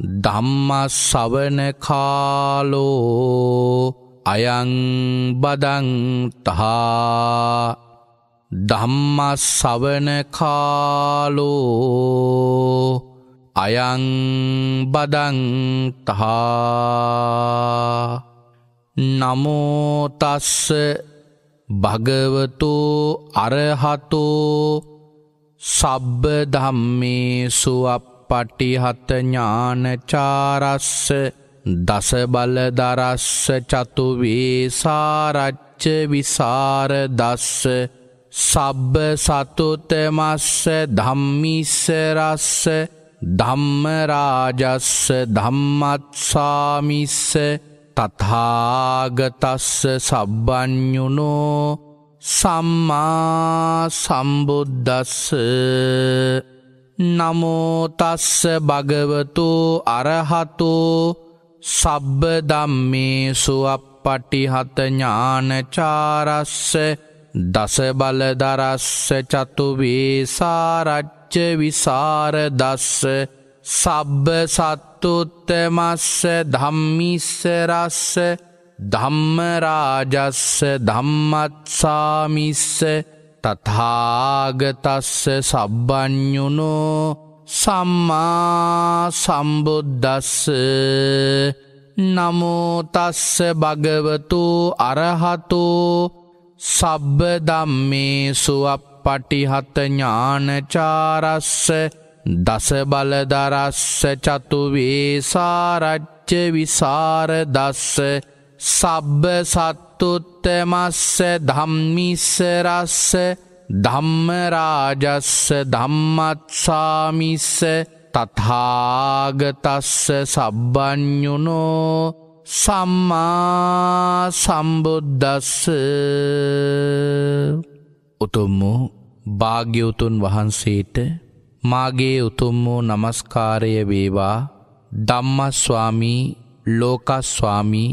ධම්ම සවනකාලෝ අයං බදන්තහා ධම්ම සවනකාලෝ අයං බදන්තහා නමෝතස්ස භගවතු අරහතෝ සබ්බ ධම්මේසු අප පටිහත ඥානචාරස්ස දසබල දරස්ස චතුවේ සාරච්ච විසාර දස්ස සබ්බ සතුතමස්ස ධම්මිස්සරස්ස ධම්මරාජස්ස ධම්මත්සාමිස්ස තථාගතස්ස සබ්බඥුනෝ සම්මා සම්බුද්දස්ස නමෝතස්ස භගවතු අරහතු සබ්බ දම්මේ සුවප පටිහතඥානචාරස්ස දසබලදරස්ස චතුවේසාරච්ච විසාරදස්ස සබ්බ සත්තුත්තමස්ස ධම්මිස්සරස්ස ධම්මරාජස්ස ධම්මත්සාමිස්ස තථාගතස්ස සබ්බඥුනෝ සම්මා සම්බුද්දස්ස නමෝතස්ස භගවතු අරහතු සබ්බ දම්මේ සුවප පටිහත ඥානචාරස්ස දස බලදරස්ස චතුවේසාරච්ච විසාරදස්ස සබ්බ සත්තුත් උත්තමස්ස ධම්මිස්ස රස්ස ධම්මරාජස්ස ධම්මත්සාමිස්ස තථාගතස්ස සබ්බඥුනෝ සම්මා සම්බුද්දස්ස උතුම් වූ භාග්‍යවතුන් වහන්සේට මාගේ උතුම් වූ නමස්කාරය වේවා ධම්මස්වාමී ලෝකස්වාමී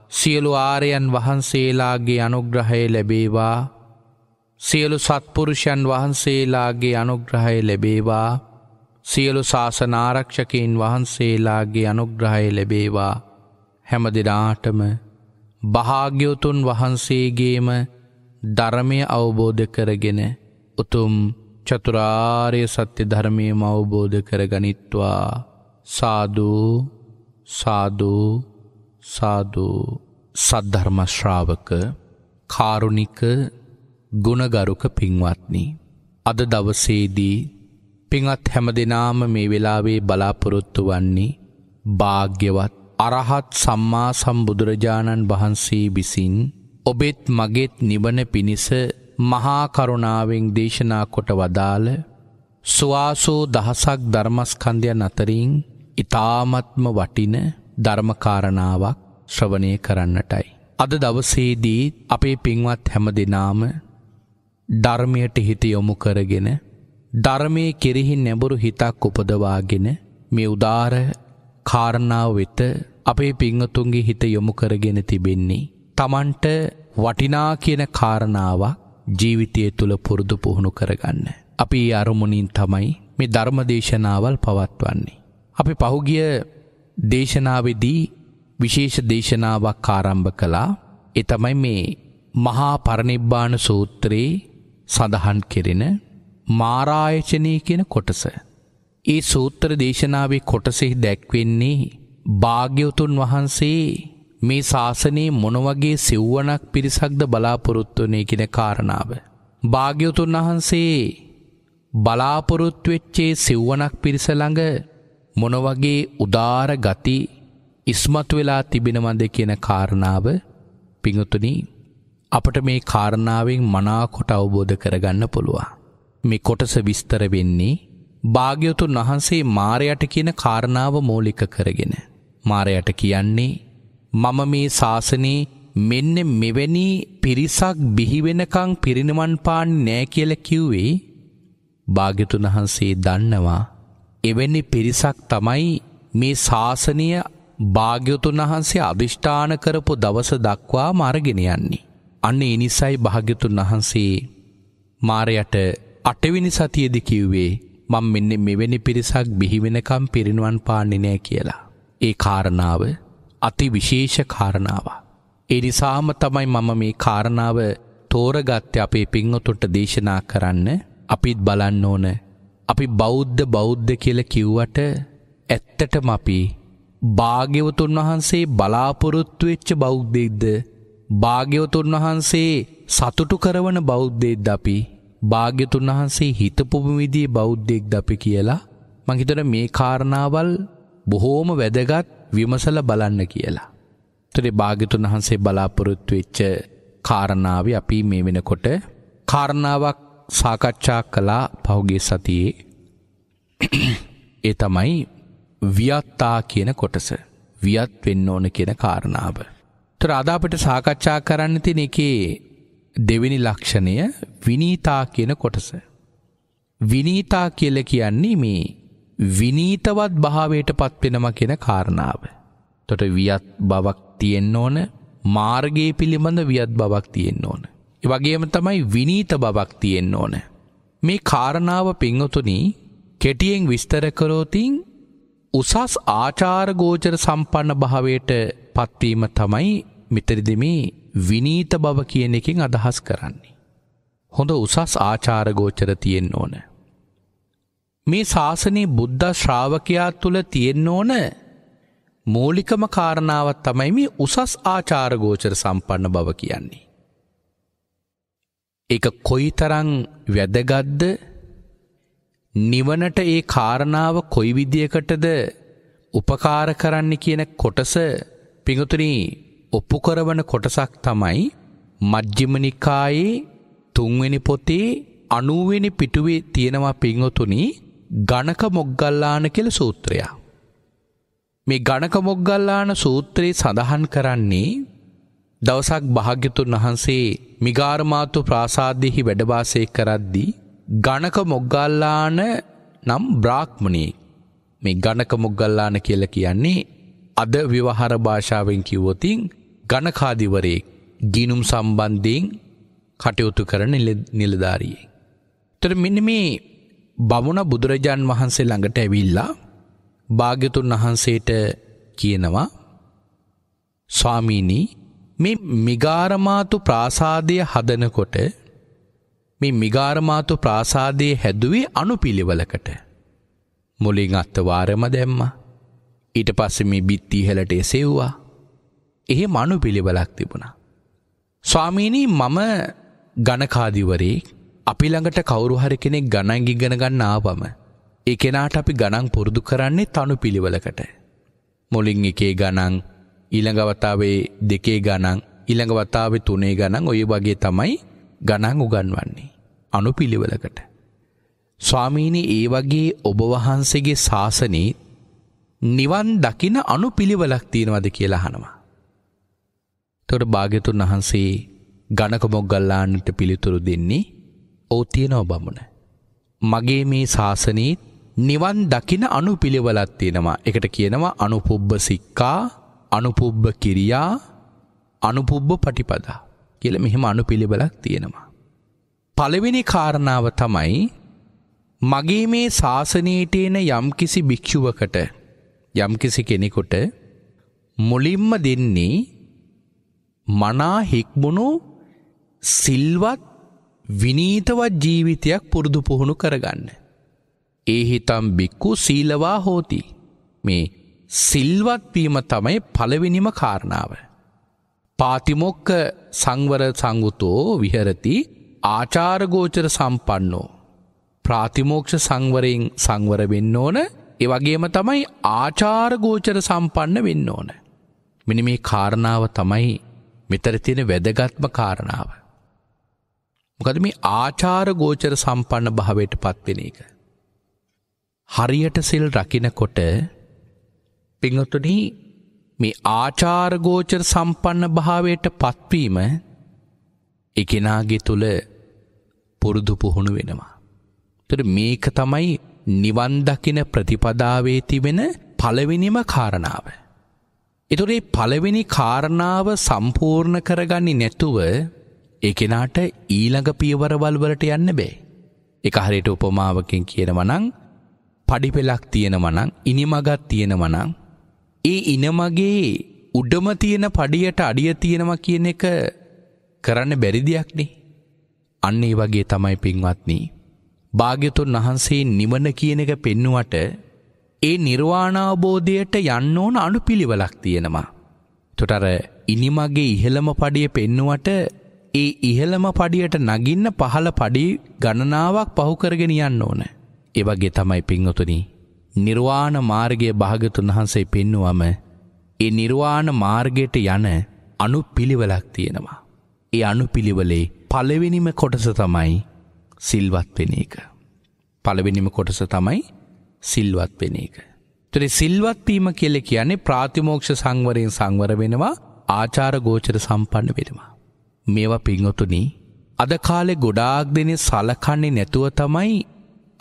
සියලු ආරයන් වහන්සේලාගේ අනුග්‍රහය ලැබේවා සියලු සත්පුරුෂන් වහන්සේලාගේ අනුග්‍රහය ලැබේවා සියලු ශාසනාරක්ෂකයින් වහන්සේලාගේ අනුග්‍රහය ලැබේවා හැම දෙනාටම භාග්‍යවතුන් වහන්සේගේම ධර්මය අවබෝධ කරගෙන උතුම් චතුරාර්ය සත්‍ය ධර්මයම අවබෝධ කරගනිත්වා සාධූ සාධූ සාදූ සද්ධර්මශ්‍රාවක කාරුණික ගුණගරුක පින්වත්නි. අද දවසේදී පිඟත් හැම දෙනාම මේ වෙලාවේ බලාපොරොත්තු වන්නේ භාග්‍යවත් අරහත් සම්මා සම්බුදුරජාණන් වහන්සේ විසින් ඔබෙත් මගෙත් නිවන පිණිස මහාකරුණාවෙන් දේශනා කොට වදාළ ස්වාසෝ දහසක් ධර්මස්කන්ධයන් අතරින් ඉතාමත්ම වටින ධර්මකාරණාවක් ශ්‍රවනය කරන්නටයි. අද දවසේදී අපේ පින්වත් හැම දෙනාම ධර්මයට හිත යොමු කරගෙන ධර්මය කෙරෙහි නැඹුරු හිතක් උපදවාගෙන මේ උදාර කාරණාව වෙත අපේ පිංහතුන්ගේ හිත යොමු කරගෙන තිබෙන්නේ. තමන්ට වටිනා කියන කාරණාවක් ජීවිතය තුළ පුරුදු පුහුණු කරගන්න. අපි අරමුණින් තමයි මේ ධර්මදේශනාවල් පවත්වන්නේ. අපි පහුගිය දේශනාවෙදී විශේෂ දේශනාවක් ආරම්භ කළා. ඒ තමයි මේ මහා පරිනිබ්බාන සූත්‍රයේ සඳහන් කෙරෙන මාරායචනී කියන කොටස. ඒ සූත්‍ර දේශනාවේ කොටසෙහි දැක්වෙන්නේ භාග්‍යවතුන් වහන්සේ මේ ශාසනයේ මොන වගේ සිව්වණක් පිරිසක්ද බලාපොරොත්තු වෙන්නේ කියන කාරණාව. භාග්‍යවතුන් වහන්සේ බලාපොරොත්තු වෙච්චේ සිව්වණක් පිරිස ළඟ මොනවගේ උදාර ගති ඉස්මතු වෙලා තිබෙනවද කියන කාරණාව පිඟුතුනි අපට මේ කාරණාවෙන් මනාකොට අවබෝධ කරගන්න පුළුවන්. මේ කොටස විස්තර වෙන්නේ භාග්‍යවතුන් වහන්සේ මාරයට කියන කාරණාව මූලික කරගෙන. මාරයට කියන්නේ මම මේ ශාසනයේ මෙන්න මෙවැනි පිරිසක් බිහිවෙනකං පිරිනිවන් පාන්නේ නෑ කියල කිව්වේ භාග්‍යතුන් වහන්සේ දන්නවා එවැනි පිරිසක් තමයි මේ ශාසනය භාග්‍යතුන් වහන්සේ අධිෂ්ඨාන කරපු දවස දක්වා මාර්ගෙන යන්නේ. අන්න ඒ නිසයි භාග්‍යතුන් වහන්සේ මාරයට අටවිනි සතියේදී කිව්වේ මම මෙන්න මෙවැනි පිරිසක් බිහි වෙනකම් පිරිනුවන් පාන්නේ නැහැ කියලා. ඒ කාරණාව අති විශේෂ කාරණාවක්. ඒ නිසාම තමයි මම මේ කාරණාව තෝරගත්තේ අපේ පින්වතුන්ට දේශනා කරන්න අපිත් බලන්න ඕන අපි බෞද්ධ බෞද්ධ කියල කිව්වට ඇත්තටම අපි භාග්‍යවතුන් වහන්සේ බලාපොරොත්තු වෙච්ච බෞද්ධෙක්ද භාග්‍යවතුන් වහන්සේ සතුටු කරවන බෞද්ධෙක්ද අපි භාග්‍යතුන් වහන්සේ හිතපුපු විදිහේ බෞද්ධෙක්ද අපි කියලා මං හිතන මේ කාරණාවල් බොහෝම වැදගත් විමසලා බලන්න කියලා. ඒතරේ භාග්‍යතුන් වහන්සේ බලාපොරොත්තු වෙච්ච කාරණාවේ අපි මේ වෙනකොට කාරණාවක් සාකච්ඡා කළා පහුගේ සතියේ ඒ තමයි වියත්තා කියන කොටස වියත් වෙන්න ඕන කියන කාරණාව. තොර අද අපිට සාකච්ඡා කරන්න තියෙන එකේ දෙවෙනි ලක්ෂණය විනීතා කියන කොටස. විනීතා කියල කියන්නේ මේ විනීතවත් භාවයට පත්වෙනම කියන කාරණාව. තොට වියත් බවක් තියෙන්න ඕන මාර්ගයේ පිළිබඳ වියත් බවක් තියෙන්න ඕන. වගේම තමයි විනීත බවක් තියෙන්න ඕන. මේ කාරණාව පිංහතුනී කෙටියෙන් විස්තරකරෝතින් උසස් ආචාරගෝචර සම්පන්න භාවයට පත්වීම තමයි මෙතරිදිමේ විනීත බව කියන එකින් අදහස් කරන්නේ. හොඳ උසස් ආචාරගෝචර තියෙන් ඕන. මේ ශාසනයේ බුද්ධ ශ්‍රාවකයා තුළ තියෙන් ඕන මූලිකම කාරණාවත් තමයි මේ උසස් ආචාරගෝචර සම්පන්න බව කියන්නේ. ඒක කොයිතරම් වැදගත්ද නිවනට ඒ කාරණාව කොයි විදියකටද උපකාර කරන්න කියන කොටස පිඟුතුනි ඔප්පු කරවන කොටසක් තමයි මජ්ක්‍ධිම නිකායේ තුන්වෙනි පොතේ 90 වෙනි පිටුවේ තියෙනවා පිඟුතුනි ගණක මොග්ගල්ලාන කියලා සූත්‍රය. මේ ගණක මොග්ගල්ලාන සූත්‍රයේ සඳහන් කරන්නේ දවසක් භාග්‍යතුන් වහන්සේ මිගාරමාතු ප්‍රාසාධයෙහි වැඩවාසය කරද්දී. ගණක මොග්ගල්ලාන නම් බ්‍රාක්්මණය මේ ගණක මොග්ගල්ලාන කියල කියන්නේ අද විවහර භාෂාවෙන් කිව්වොතින් ගණකාදිවරයෙක් ගිනුම් සම්බන්ධයෙන් කටයුතු කරන නිලධාරියේ. තර මෙන්න මේ බමුණ බුදුරජාන් වහන්සේ ළඟට ඇවිල්ලා භාග්‍යතුන් වහන්සේට කියනවා ස්වාමීනී මේ මිගාරමාතු ප්‍රාසාදය හදනකොට මේ මිගාරමාතු ප්‍රාසාදයේ හැදුවේ අනුපිළිවෙලකට. මුලින් අත්තවාරම දැම්ම. ඊට පස්සේ මේ බිත්ති ඉහලට එසෙව්වා. එහෙ මනු පිළිවෙලක් තිබුණා. ස්වාමීනී මම ගණකාදිවරේ අපි ළඟට කවුරු හරි කෙනෙක් ගණන් ඉගෙන ගන්න ආවම ඒ කෙනාට අපි ගණන් පුරුදු කරන්නේ තනු පිළිවෙලකට. මුලින් එකේ ගණන් ඊළඟවතාවේ දෙකේ ගණන් ඉළඟවතාවේ තුනේ ගණන් ඔය වගේ තමයි ගණන් උගන්වන්නේ. අනු පිළිවලකට. ස්වාමීණි ඒ වගේ ඔබවහන්සේගේ ශාසනී නිවන් දකින අනු පිළිවලක් තියෙනවද කියලා හනවා. තොට භාගතුන් වහන්සේ ගණකමොග්ගල්ලාන්නට පිළිතුරු දෙන්නේ ඕ තියෙනව බමුණ. මගේ මේ ශාසනීත් නිවන් දකින අනු පිළිවලත් තියෙනවා එකට කියනවා අනුපුබ්බ සික්කා අනුපුබ්බ කිරියා අනුපුබ්බ පටිපදා කියල මෙහෙම අනු පිළිබලක් තියෙනවා. පළවෙනි කාරණාව තමයි මගේ මේ ශාසනයට එන යම්කිසි භික්‍ෂුවකට යම්කිසි කෙනෙකොට මුලින්ම දෙන්නේ මනා හික්මුණු සිල්වත් විනීතවත් ජීවිතයක් පුරුදු පුහුණු කරගන්න. ඒ හිතම් බික්කු සීලවා හෝති මේ සිල්වත්වීම තමයි පළවෙනිම කාරණාව. පාතිමොක්ක සංවර සංගුතෝ විහරති ආචාරගෝචර සම්පන්නෝ. ප්‍රාතිමෝක්ෂ සංවරයෙන් සංවර වෙන්න ඕන එවගේම තමයි ආචාරගෝචර සම්පන්න වෙන්න ඕන. මෙනි මේ කාරණාව තමයි මෙතර තියෙන වැදගත්ම කාරණාව. මොකද මේ ආචාරගෝචර සම්පන්න භාවයට පත්වෙන එක. හරියට සිල් රකිනකොට පිංහතුනි මේ ආචාරගෝචර සම්පන්න භාවයට පත්වීම එකනාගේ තුළ පුරුදු පුහුණු වෙනවා. තර මේක තමයි නිවන්දකින ප්‍රතිපදාවේ තිබෙන පළවෙනිම කාරණාව. එතුරේ පළවෙනි කාරණාව සම්පූර්ණ කරගන්නේ නැතුව එකනාට ඊළඟ පියවරවල් වලට යන්න බෑ. එක හරියට උපමාවකින් කියනවනං පඩිපෙලක් තියෙනවනං ඉනිමගත් තියෙනවනං ඒ ඉනමගේ උඩම තියෙන පඩියට අඩිය තියෙනවා කියන එක කරන්න බැරි දෙයක්නේ. අන්න ඒ වගේ තමයි පින්වත්නි. භාග්‍යතුන් වහන්සේ නිවන කියන එක පෙන්වුවට ඒ නිර්වාණ අවබෝධයට යන්න ඕන අනුපිළිවෙලක් තියෙනවා. එතකොට අර ඉනිමගේ ඉහළම පඩිය පෙන්වුවට ඒ ඉහළම පඩියට නගින්න පහළ පඩි ගණනාවක් පහු කරගෙන යන්න ඕන. ඒ වගේ තමයි පින්වතුනි. නිර්වාණ මාර්ගය භාගතුන් වහන්සේ පෙන්නුවම ඒ නිර්වාණ මාර්ගයට යන අනු පිළිවලක් තියෙනවා. ඒ අනු පිළිවලේ පලවෙනිම කොටස තමයි සිල්වත් වෙන එක. පලවෙනිම කොටස තමයි සිල්වත් වෙන එක. තොරි සිල්වත්වීම කෙල කියන්නේ ප්‍රාතිමෝක්ෂ සංවරයෙන් සංවර වෙනවා ආචාර ගෝචර සම්පන්න වෙනවා. මේවා පිංහොතුනි අද කාලෙ ගොඩාක් දෙනෙ සලකන්නේ නැතුව තමයි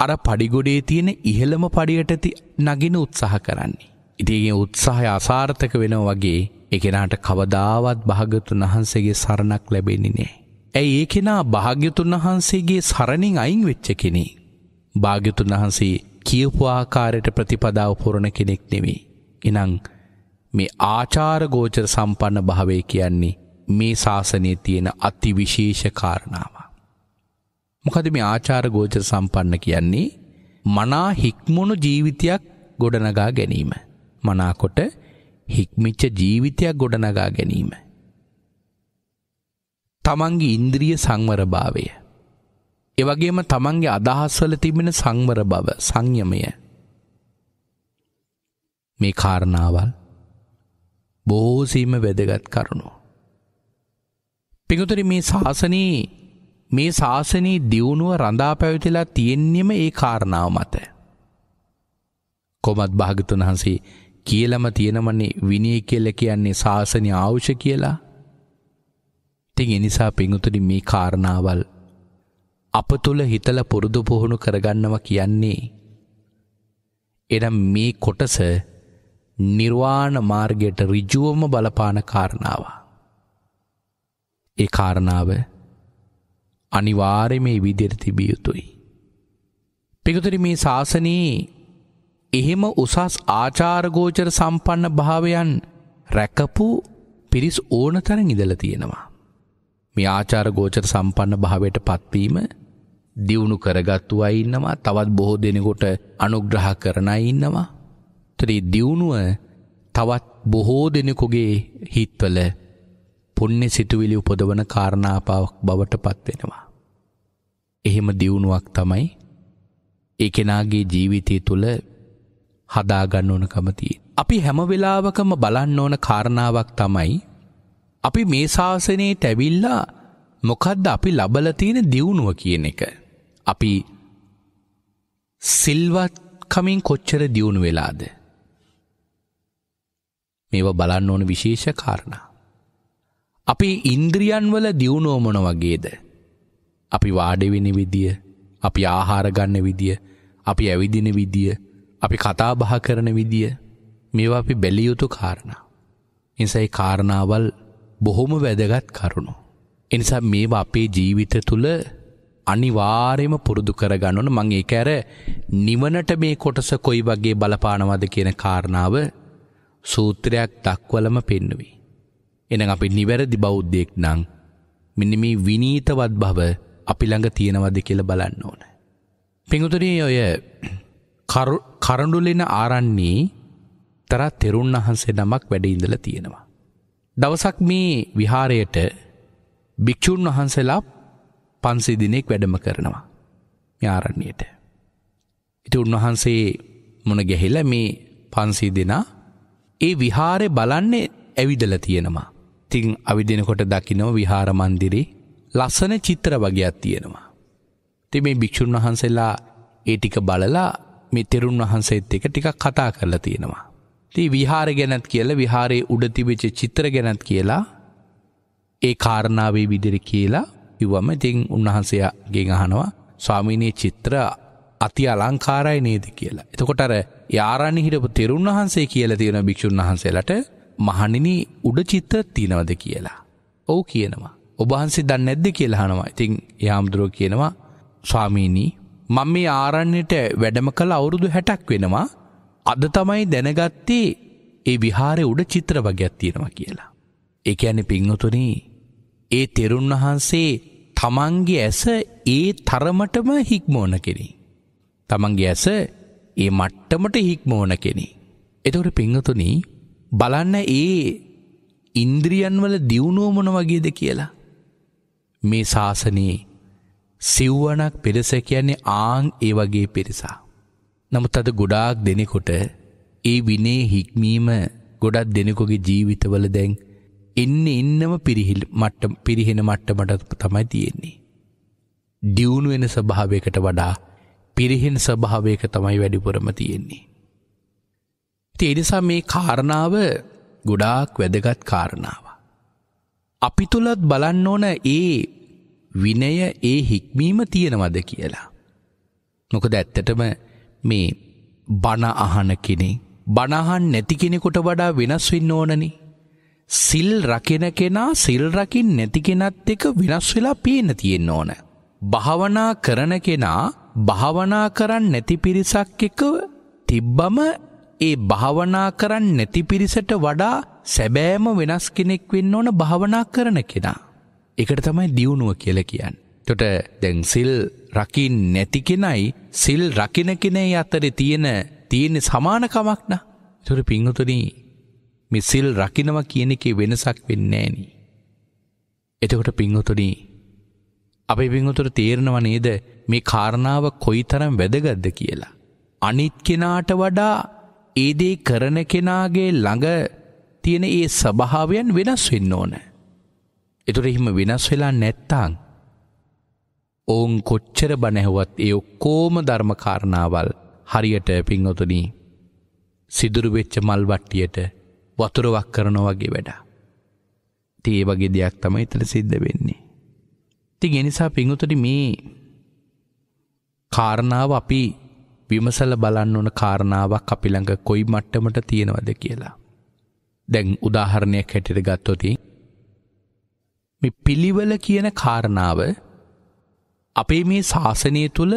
අර පඩිගොඩේ තියෙන ඉහළම පඩියටති නගෙන උත්සාහ කරන්නේ. ඉතිගේ උත්සාහය අසාර්ථක වෙන වගේ එකෙනට කවදාවත් භාගතුන් වහන්සේගේ සරණක් ලැබෙන්නේ නෑ. ඇයි ඒ කෙනා භාග්‍යතුන් වහන්සේගේ සරණින් අයින් වෙච්ච කෙනෙ. භාග්‍යතුන් වහන්සේ කියපු ආකාරයට ප්‍රතිපදාව පුරණ කෙනෙක් නෙවෙයි. එනං මේ ආචාර ගෝචර සම්පන්න භාවය කියන්නේ මේ ශාසනය තියෙන අති විශේෂ කාරණාව. මොකද මේ ආචාර ගෝචර සම්පන්න කියන්නේ මනා හික්මුණු ජීවිතයක් ගොඩනගා ගැනීම. මනාකොට හික්මිච්ච ජීවිතයක් ගොඩනගා ගැනීම. තමන්ගේ ඉන්ද්‍රිය සංවරභාවය. එවගේම තමන්ගේ අදහස්වල තිබෙන සංවර බව සංයමය. මේ කාරණාවල් බොහෝසීම වැදගත් කරුණු. පිගුතුරි මේ ශාසනයේ මේ ශාසනයේ දියුණුව රඳා පැවිතිලා තියෙන්නෙම ඒ කාරණාව මත. කොමත් භාගතුන් වහන්සේ කියලම තියෙනමන්නේ විනය කියල කියන්නේ ශාසනය අවශ්‍ය කියලා. ඉතින් එනිසා පිඟුතුනි මේ කාරණාවල් අප තුළ හිතල පුරුදු පුහුණු කරගන්නව කියන්නේ. එනම් මේ කොටස නිර්වාණ මාර්ගයට රිජුවම බලපාන කාරණාව. ඒ කාරණාව අනිවාර්ය මේ විදිර තිබිය යුතුයි. පිකුතර මේ ශාසනයේ එහෙම උසස් ආචාරගෝචර සම්පන්න භාවයන් රැකපු පිරිස් ඕන තරන් ඉදල තියෙනවා. මේ ආචාරගෝචර සම්පන්න භාවයට පත්වීම දියුණු කරගත්තුව ඉන්නවා තවත් බොහෝ දෙනෙකොට අනුග්‍රහ කරන ඉන්නවා. ත්‍රී දියුණුව තවත් බොහෝ දෙනෙකුගේ හිත්වල පුන්නේ සිතුවිලි උපදවන කාරණාපාවක් බවට පත්වෙනවා. එහෙම දියුණුවක් තමයි ඒ කෙනාගේ ජීවිතය තුළ හදාගන්න ඕන කමතිය. අපි හැම වෙලාවකම බලන්න ඕන කාරණාවක් තමයි අපි මේ ශාසනයේ තැවිල්ලා මොකද්ද අපි ලබලතියෙන දියුණුව කියන එක. අපි සිල්වත්කමින් කොච්චර දියුණු වෙලාද. මේවා බලන්න ඕන විශේෂ කාරණා. අපි ඉන්ද්‍රියන්වල දියුණෝමන වගේද. අපි වාඩෙවෙන විදිිය, අපි ආහාරගන්න විදිිය, අපි ඇවිදින විදිිය, අපි කතාබහ කරන විදිිය මේවා අපි බැලියයුතු කාරණ. එසයි කාරණාවල් බොහොම වැදගත් කරුණු. එනිසා මේවා අපේ ජීවිත තුළ අනිවාරයම පුරුදු කරගන්නන මං ඒ ඇර නිවනට මේ කොටස කොයි වගේ බලපානවද කියන කාරණාව සූත්‍රයක් දක්වලම පෙන්නුවී. එනම් අපි නිවැරදි බෞද්ධයෙක් නං මෙන්න මේ විනීතවත් භව අපි ළඟ තියෙනවද කියලා බලන්න ඕන. පිඟුතුනේ ඔය කරඬුලෙන ආරන්නේ තර තෙරුන් වහන්සේ නමක් වැඩ ඉඳලා තියෙනවා. දවසක් මේ විහාරයට භික්ෂුන් වහන්සේලා 500 දිනක් වැඩම කරනවා. මේ ආරණ්‍යයට. ඉතින් උන්වහන්සේ මොන ගැහිලා මේ 500 දෙනා ඒ විහාරේ බලන්නේ ඇවිදලා තියෙනවා. ඉතිං අවිදිනකොට දකිනෝ විහාර මන්දිරේ ලස්සන චිත්‍ර වගයක් තියෙනවා. ති මේ භික්‍ෂූන් වහන්සේලා ඒ ටික බලලා මේ තෙරුන් වහන්සේත් එක ටිකක් කතා කරලා තියෙනවා. ති විහාර ගැනත් කියල විහාරයේ උඩතිවෙච චිත්‍ර ගැනත් කියලා ඒ කාරණාවේ විදිරි කියලා කිව්වම ඉතිං උන්වහන්සයාගේ අහනවා ස්වාමීනයේ චිත්‍ර අති අලංකාරයි නේද කියලා. එතකොට අර යාරණ හිටපු තෙරුන් වහන්සේ කියලා තියෙන භික්‍ෂූන් වහන්සේලට මහනිනි උඩචිත්ත තියෙනවද කියලා. ඔවු කියනවා. ඔබහන්සේ දන්න නැද්ද කියලා හනවා ඉතිං යාමුදුරුව කියනවා ස්වාමීණී මං මේ ආරන්නට වැඩම කළ අවුරුදු හැටක් වෙනවා අද තමයි දැනගත්තේ ඒ විහාරය උඩ චිත්‍ර වගයක් තියෙනවා කියලා. එක ඇන පිංහතුනී ඒ තෙරුන් වහන්සේ තමන්ගේ ඇස ඒ තරමටම හික්මෝන කෙනෙ. තමන්ගේ ඇස ඒ මට්ටමට හික්මෝන කෙනෙ. එතවට පිංහතුනී බලන්න ඒ ඉන්ද්‍රියන්වල දියුණුවමන වගේද කියලා. මේ ශාසනයේ සිව්වනක් පෙරස කියන්නේ ආං ඒ වගේ පෙරිසා. නමුත් අද ගොඩාක් දෙනෙකොට ඒ විනේ හික්මීම ගොඩක් දෙනෙකොගේ ජීවිතවල දැන් එන්න එන්නම පිරිහිල් මට්ට පිරිහෙන මට්ටමට තමයි තියෙන්නේ. දියුණුවෙන ස්භාවයකට වඩා පිරිහෙන් ස්භාවයක තමයි වැඩිපුරම තියෙන්නේ. තියනිසා මේ කාරණාව ගොඩාක් වැදගත් කාරණාව. අපි තුළත් බලන්න ඕන ඒ විනය ඒ හික්මීම තියෙනවද කියලා. නොකද ඇත්තටම මේ බණ අහන කෙනෙ බණහන් නැති කෙනෙකුට වඩා වෙනස් වෙන්න ඕනනි. සිල් රකින කෙනා සිල් රකින් නැති කෙනත් එක වෙනස් වෙලා පේන තියෙන්න ඕන. භාවනා කරන කෙනා භාවනා කරන්න නැති පිරිසක් එක තිබ්බම ඒ භාවනා කරන්න නැති පිරිසට වඩා සැබෑම වෙනස් කෙනෙක් වෙන්න ඕන භාවනා කරන කෙනා. එකට තමයි දියුණුව කියල කියන්න. තොට දැන් සිල් රකින් නැති කෙනයි සිල් රකින කෙනේ අතර තියෙන තියෙන සමානකමක්න තුර පිංහතුනී මෙ සිල් රකිනව කියන එකේ වෙනසක් වෙන්නේනි. එතකොට පිංහතුනී අපේ පිංහතුර තේරණව නේද මේ කාරණාව කොයි තරම් වැදගත්ද කියලා. අනිත් කෙනාට වඩා ඒ දේ කරන කෙනාගේ ළඟ තියෙන ඒ ස්වභාවයන් වෙනස් වෙන්න ඕන. ඒතර එහෙම වෙනස් වෙලා නැත්තම් ඔවුන් කොච්චර බණ ඇහුවත් ඒ ඔක්කොම ධර්ම කාරණාවල් හරියට පින්වතුනි සිදුරු වෙච්ච මල් වට්ටියට වතුර වක් කරනවා වගේ වැඩ. ඉතින් ඒ වගේ දෙයක් තමයි එතන සිද්ධ වෙන්නේ. ඉතින් ඒ නිසා පින්වතුනි මේ කාරණාව අපි විමසල බලන්න ඕන කාරණාවක් අපි ළඟ කොයි මට්ටමට තියෙනවද කියලා. දැන් උදාහරණයක් හැටියට ගත්තොති මේ පිළිවෙල කියන කාරණාව අපේ මේ ශාසනය තුළ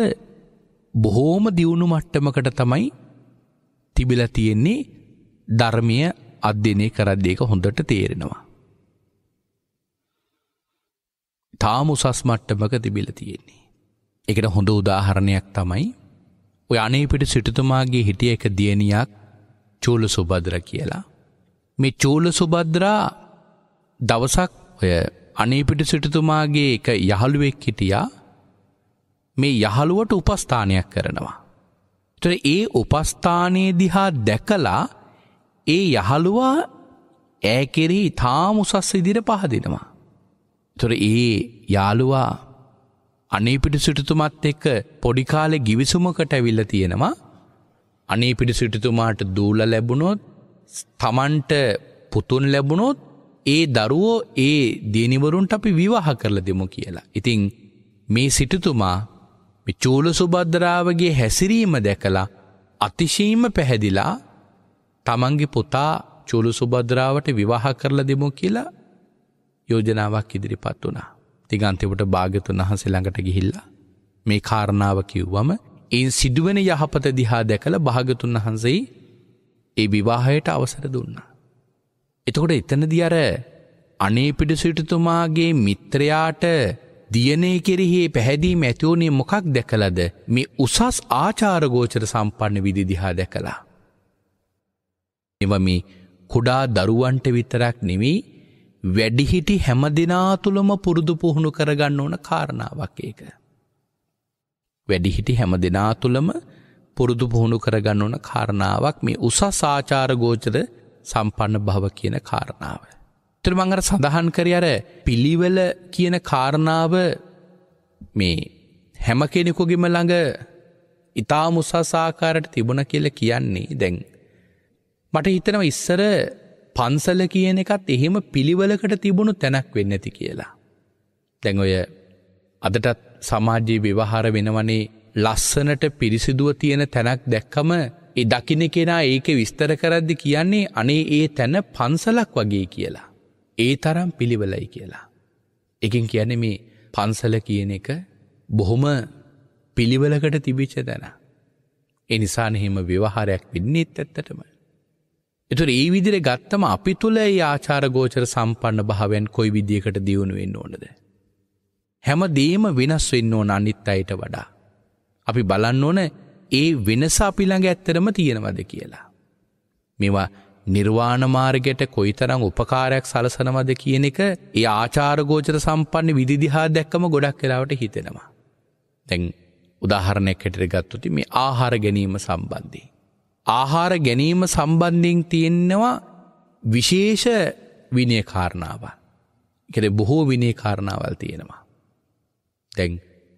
බොහෝම දියුණු මට්ටමකට තමයි තිබිල තියෙන්නේ ධර්මය අධ්‍යනය කරද්දේක හොඳට තේරෙනවා. තාම උසස් මට්ටමක තිබිල තියෙන්නේ. එකට හොඳ උදාහරණයක් තමයි ඔය අනේපිට සිටතුමාගේ හිටිය එක දියණියක් චූල සුබද්‍ර කියලා. මේ චූල සුබද්‍රා දවසක් ඔය අනේපිට සිටතුමාගේ එක යහළුවෙක් හිටියා මේ යහළුවට උපස්ථානයක් කරනවා. තර ඒ උපස්ථානයේ දිහා දැකලා ඒ යහළුවා ඇකෙරෙහි තාම උසස් ඉදිර පහදිනවා. තොර ඒ යාළුවා අනේ පිටි සිටුතුමත් එක්ක පොඩිකාලෙ ගිවිසුමකට ඇවිල්ල තියෙනවා අනේ පිටි සිටුතුමාට දූල ලැබුණොත් තමන්ට පුතුන් ලැබුණොත් ඒ දරුවෝ ඒ දේනිවරුන්ට අපි විවාහ කරල දෙමු කියලා. ඉතිං මේ සිටුතුමා චූල සුබද්දරාවගේ හැසිරීම දැකලා අතිශීම පැහැදිලා තමන්ගේ පුතා චූලු සුබද්‍රාවට විවාහ කරල දෙමු කියලා යෝජනාවක් ඉදිරිපත් වනා. දිගන්තිවට භාගතුන් වහන්සේ ළඟට ගිහිල්ලා මේ කාරණාව කිව්වම එයින් සිදුවන යහපත දිහා දැකළ භාගතුන් වහන්සේ ඒ විවාහයට අවසර දුන්නා. එතකොට එතන දියර අනේ පිඩසිටතුමාගේ මිත්‍රයාට දියනේ කෙරෙහි පැහැදීම ඇතිවනේ මොකක් දැකලද මේ උසස් ආචාරගෝචර සම්පන්න විදි දිහා දැකලා. එවම කුඩා දරුවන්ට විතරක් නෙවෙයි වැඩිහිටි හැම දෙනා තුළම පුරුදු පුහුණු කරගන්න ඕන කාරණාවක් ඒක. වැඩිහිටි හැම දෙනා තුළම පුරුදු පුහුණු කරගන්න ඕන කාරණාවක් මේ උස සාචාර ගෝචර සම්පන්න භව කියන කාරණාව. තුර මංගර සඳහන් කර අර පිළිවෙල කියන කාරණාව මේ හැම කෙනෙකුගෙම ළඟ ඉතා මුසාසාකාරට තිබුණ කියල කියන්නේ දැන්. මට හිතනව ඉස්සර පන්සල කියන එකත් එහෙම පිළිවලකට තිබුණු තැනක් වෙන්නති කියලා. දැන් ඔය අදටත් සමාජයේ ව්‍යවහාර වෙනවනේ ලස්සනට පිරිසිදුව තියෙන තැනක් දැක්කම ඒ දකින කෙනා ඒක විස්තර කරද්දි කියන්නේ අනේ ඒ තැන පන්සලක් වගේ කියලා. ඒ තරම් පිළිවලයි කියලා. එකින් කියන්නේ මේ පන්සල කියන එක බොහොම පිළිවලකට තිබිච්ච දැන. එනිසා එහෙම ව්‍යවහාරයක් වෙන්නේත් ඇත්තටම. එතුර ඒ විදිර ගත්තම අපි තුළ ඒ ආචාර ගෝචර සම්පන්න භාවයන් කොයි විදිියකට දියුණුවෙන්න ඕනද. හැම දේම වෙනස් වෙන්න ඕන අනිත් අයට වඩා. අපි බලන්න ඕන ඒ වෙනස අපිළඟ ඇත්තරම තියෙනවද කියලා. මෙවා නිර්වාණ මාර්ගයට කොයිතරං උපකාරයක් සලසනවද කියන එක ඒ ආචාරගෝචර සම්පන්න විදිදිහා දැක්කම ගොඩක් කලාවට හිතෙනවා. තැන් උදාහරණයක් කෙටර ගත්තුති මේ ආහාර ගැනීම සම්බන්ධී. ආහාර ගැනීම සම්බන්ධයෙන් තියෙන්නවා විශේෂ විනය කාරණාව. කෙ බොහෝ විනේ කාරණාවල් තියෙනවා. තැන්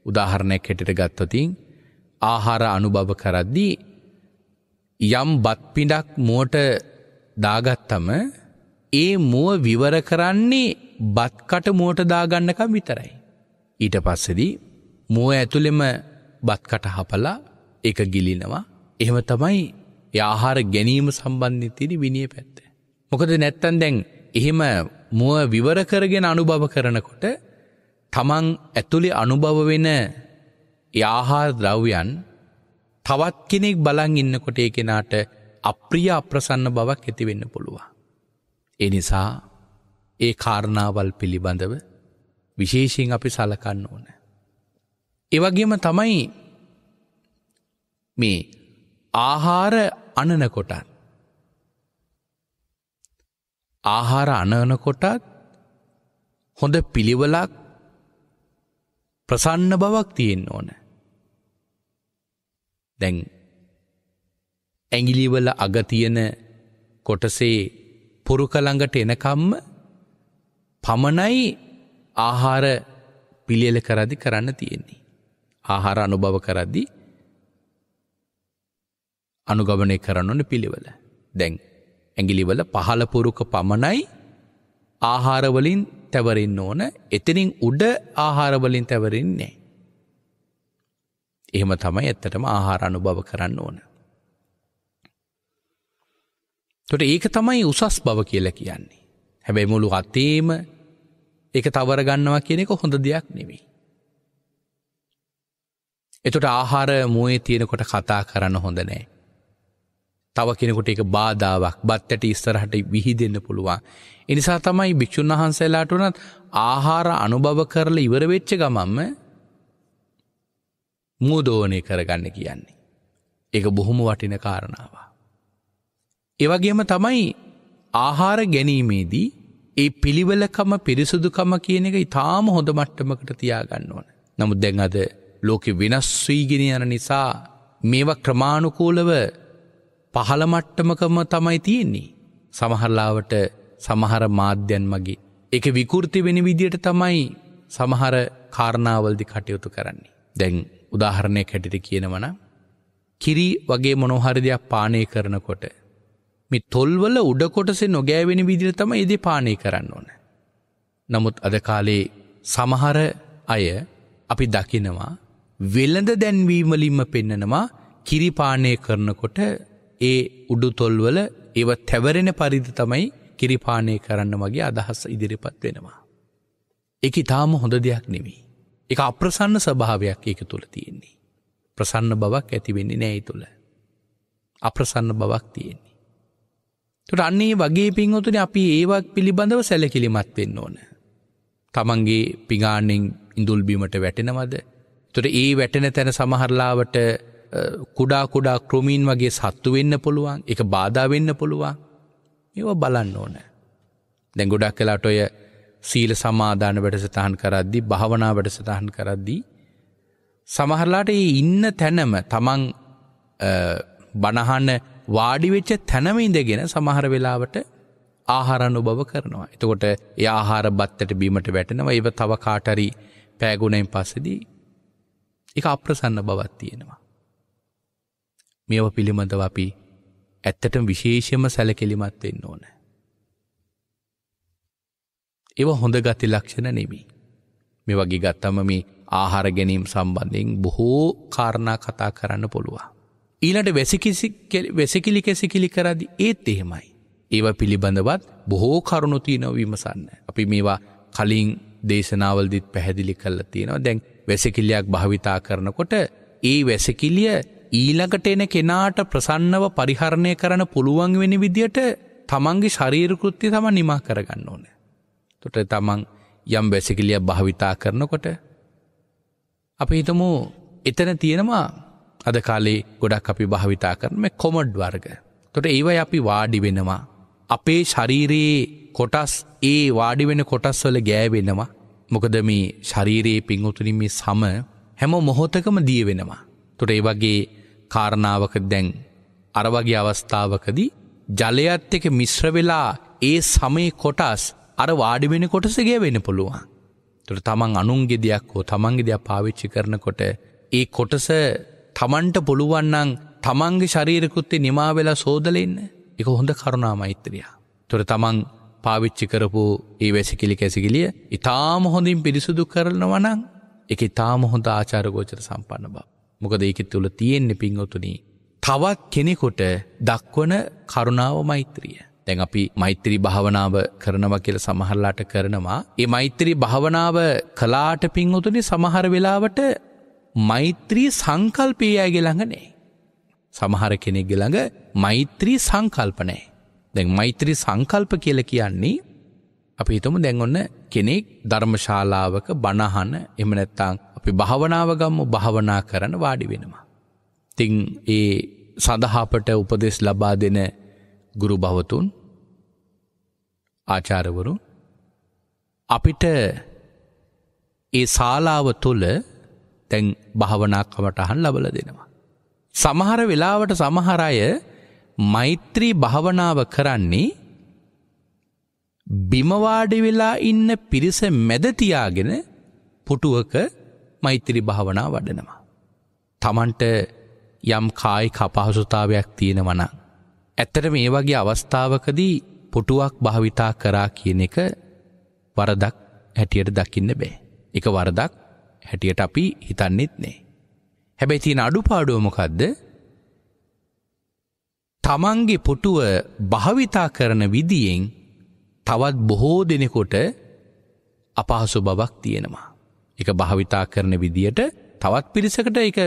උදාහරණයක් හෙටට ගත්තතින් ආහාර අනුභව කරද්දී යම් බත් පිඩක් මුවට දාගත්තම ඒ මුව විවර කරන්නේ බත්කට මුවට දාගන්නකම් විතරයි. ඊට පස්සෙදී මුව ඇතුළෙම බත්කට හපලා එක ගිලිනවා එහෙම තමයි ආහාර ගැනීම සම්බන්ධය තිරි විනිිය පැත්ත. මොකද නැත්තන් දැන් එහෙම මුව විවර කරගෙන අනුභව කරනකොට තමන් ඇතුළි අනුභව වෙන යාහාර ද්‍රව්‍යන් තවත් කෙනෙක් බලන් ඉන්නකොට ඒ කෙනාට අප්‍රිය අප්‍රසන්න බවක් ඇතිවෙන්න පුළුවන්. එනිසා ඒ කාරණාවල් පිළිබඳව විශේෂයෙන් අපි සලකන්න ඕන. ඒවගේම තමයි මේ ආහාර අනනකොටත්. ආහාර අනනකොටත් හොඳ පිළිවලක් ප්‍රසන්න බවක් තියෙන් ඕන. දැන් ඇගිලිවල අගතියන කොටසේ පුරුකළඟට එනකම්ම පමණයි ආහාර පිළියල කරදි කරන්න තියෙන්නේ. ආහාර අනුභව කරද්දි අනුගමනය කරන්න ඕන පිළිවෙල. දැන් ඇගිලිවල පහලපුරුක පමණයි ආහාරවලින් තැවරෙන්න ඕන එතනින් උඩ ආහාරවලින් තැවරෙන්නේ. එහෙම තමයි ඇත්තටම ආහාර අනුභව කරන්න ඕන. තොට ඒක තමයි උසස් බව කියල කියන්නේ. හැබැයි මුළු අතේම එක තවර ගන්නවා කියනෙක හොඳ දෙයක් නෙවෙයි. එතොට ආහාර මුවේ තියෙනකොට කතා කරන්න හොඳ නෑ. තව කෙනෙකුට එක බාධාවක් බත්තට ඉස්සරහට විහි දෙන්න පුළුවන්. එනිසා තමයි භික්‍ෂූන් වහන්සේලාට වනත් ආහාර අනුභව කරල ඉවරවෙච්ච ගමම්ම මුදෝනය කරගන්න කියන්නේ. එක බොහොම වටින කාරණාව. එවගේම තමයි ආහාර ගැනීමේදී ඒ පිළිවලකම පිරිසුදුකම කියන එක ඉතාම හොඳ මට්ටමකට තියාගන්න ඕන. නමුත් දැන් අද ලෝකෙ වෙනස් වීගෙන යන නිසා මේවා ක්‍රමාණුකූලව පහළ මට්ටමකම තමයි තියෙන්නේ. සමහරලාවට සමහර මාධ්‍යන් මගේ. එක විකෘති වෙන විදියට තමයි සමහර කාරණාවල්දි කටයුතු කරන්නේ. දැන් උදාහරණය කැටිට කියනවන කිරි වගේ මොනොහරිදයක් පානය කරනකොට. මේ තොල්වල උඩකොටසේ නොගෑවෙන විදිර තම එදි පානය කරන්න ඕන. නමුත් අද කාලේ සමහර අය අපි දකිනවා වෙළඳ දැන්වීමලින්ම පෙන්නනවා කිරිපානය කරනකොට ඒ උඩුතොල්වල ඒව තැවරෙන පරිදි තමයි කිරිපානය කරන්න මගේ අදහස් ඉදිරිපත් වෙනවා. එක ඉතාම හොඳ දෙයක් නෙවී. එක අප්‍රසන්න ස්භාවයක් ඒක තුළ තියෙන්නේ. ප්‍රසන්න බවක් ඇතිවෙන්නේ නෑ තුළ. අප්‍රසන්න බවක් තියෙන්නේ. තුට අන්නේ වගේ පින්වතුන අපි ඒවක් පිළිබඳව සැලකිලිමත් වෙන්න ඕන. තමන්ගේ පිගානෙන් ඉඳුල්බීමට වැටෙනවද. තුට ඒ වැටෙන තැන සමහරලාවට කුඩා කුඩා ක්‍රමීන් වගේ සත්තු වෙන්න පුළුවන් එක බාධාවෙන්න පුළුවන් ඒව බලන්න ඕන. දැන් ගොඩක් කලාට ඔය සීල සමාධාන වැඩසටහන් කරද්දි භාවනා වැඩසටහන් කරද්දී. සමහරලාට ඒ ඉන්න තැනම තමන් බණහන්න වාඩිවෙච්ච තැනම ඉඳගෙන සමහර වෙලාවට ආහාරන්න බව කරනවා. එතකොට ඒ ආහාර බත්තට බීමට වැටෙනව ඒව තව කාටරි පෑගුණෙන් පස්සදී එක අප්‍රසන්න බවත් තියෙනවා. මේව පිළිබඳව අපි ඇත්තටම විශේෂම සැලකිලිමත් වෙන්න ඕන. ඒව හොඳ ගති ලක්ෂණ නෙමි. මේ වගේ ගත්තම මේ ආහාර ගැනීම් සම්බන්ධයෙන් බොහෝ කාරණා කතා කරන්න පුළුවන්. ඊළට වෙසකිලි කෙසිකිලි කරදි ඒත් එහෙමයි. ඒව පිළිබඳවත් බොහෝ කරුණු තියෙනව විමසන්න. අපි මේවා කලින් දේශනාවල්දිත් පැහැදිලි කල්ල තියෙනවා දැන් වැසකිල්ලයක් භාවිතා කරනකොට ඒ වැසකිලිය ඊළඟට එන කෙනාට ප්‍රසන්නව පරිහරණය කරන පුළුවන් වෙන විදියට තමන්ගේ ශරීරකෘත්තිය තම නිමා කරගන්න ඕන. තොට තමන් යම් බැසිකිලිය භාවිතා කරනකොට. අපි හිතමු එතන තියෙනවා අද කාලේ ගොඩක් අපි භාවිතා කරන කොමඩ් වර්ග. තොට ඒවයි අපි වාඩි වෙනවා. අපේ ශරීරයේ කොටස් ඒ වාඩි වෙන කොටස්වල ගෑවෙනවා. මොකද මේ ශරීරයේ පින්වතුනින් මේ සම හැම මොහොතකම දිය වෙනවා. තොට ඒ වගේ කාරණාවක දැන් අරවගේ අවස්ථාවකදී ජලයත් එක මිශ්‍ර වෙලා ඒ සමේ කොටස් අර වාඩිවෙන කොටස ගෙවෙන්න පුළුවන්. තුට තමන් අනුන්ගෙ දෙයක් හෝ තමන්ගෙ දෙයක් පාවිච්චි කරනකොට ඒ කොටස තමන්ට පුළුවන්නන් තමන්ගේ ශරීරකුත්තේ නිමාවෙලා සෝදලෙන්න එක හොඳ කරුණා මෛත්‍රයා. තුොර තමන් පාවිච්චි කරපු ඒ වැසිකිලි කැසිකිලිය ඉතාම හොඳින් පිරිසුදු කරනවනං එක ඉතාම හොඳ ආචාරගෝචර සම්පන්න බව. මොකද ඒක තුළ තියෙන්නේ පින්වතුනී. තවත් කෙනෙකොට දක්වන කරුණාව මෛත්‍රිය. දැන් අපි මෛත්‍රී භාවනාව කරනවා කියලා සමහරලාට කරනවා. ඒ මෛත්‍රී භාවනාව කලාට පින්වතුනි සමහර වෙලාවට මෛත්‍රී සංකල්පය ඇගේ ළඟ නැහැ. සමහර කෙනෙක්ගේ ළඟ මෛත්‍රී සංකල්ප නැහැ. දැන් මෛත්‍රී සංකල්ප කියලා කියන්නේ අපි හිතමු දැන් ඔන්න කෙනෙක් ධර්මශාලාවක බණහන එහෙම නැත්නම් අපි භාවනාවගම්ම භාවනා කරන වාඩි වෙනවා. තිං ඒ සඳහාපට උපදෙස් ලබා දෙන ගුරු භවතුන් ආචාරවරු අපිට ඒ ශාලාව තුළ තැන් භාවනාක්කමටහන් ලබල දෙනවා. සමහර වෙලාවට සමහර අය මෛත්‍රී භාවනාව කරන්නේ බිමවාඩි වෙලා ඉන්න පිරිස මැදතියාගෙන පුටුවක මෛත්‍රි භාවනා වඩනවා. තමන්ට යම් කායි කපහසුතාවයක් තියෙනවන. ඇත්තට මේ වගේ අවස්ථාවකදී පුටුවක් භාවිතා කරා කියන එක වරදක් හැටියට දකින්න බෑ. එක වරදක් හැටියට අපි හිතන්නෙත් නේ. හැබැයි තියෙන අඩුපාඩුවමකක්ද තමන්ගේ පුටුව භාවිතා කරන විදියෙන් තවත් බොහෝ දෙනෙකොට අපහසු බවක් තියෙනවා. එක භාවිතා කරන විදියට තවත් පිරිසකට එක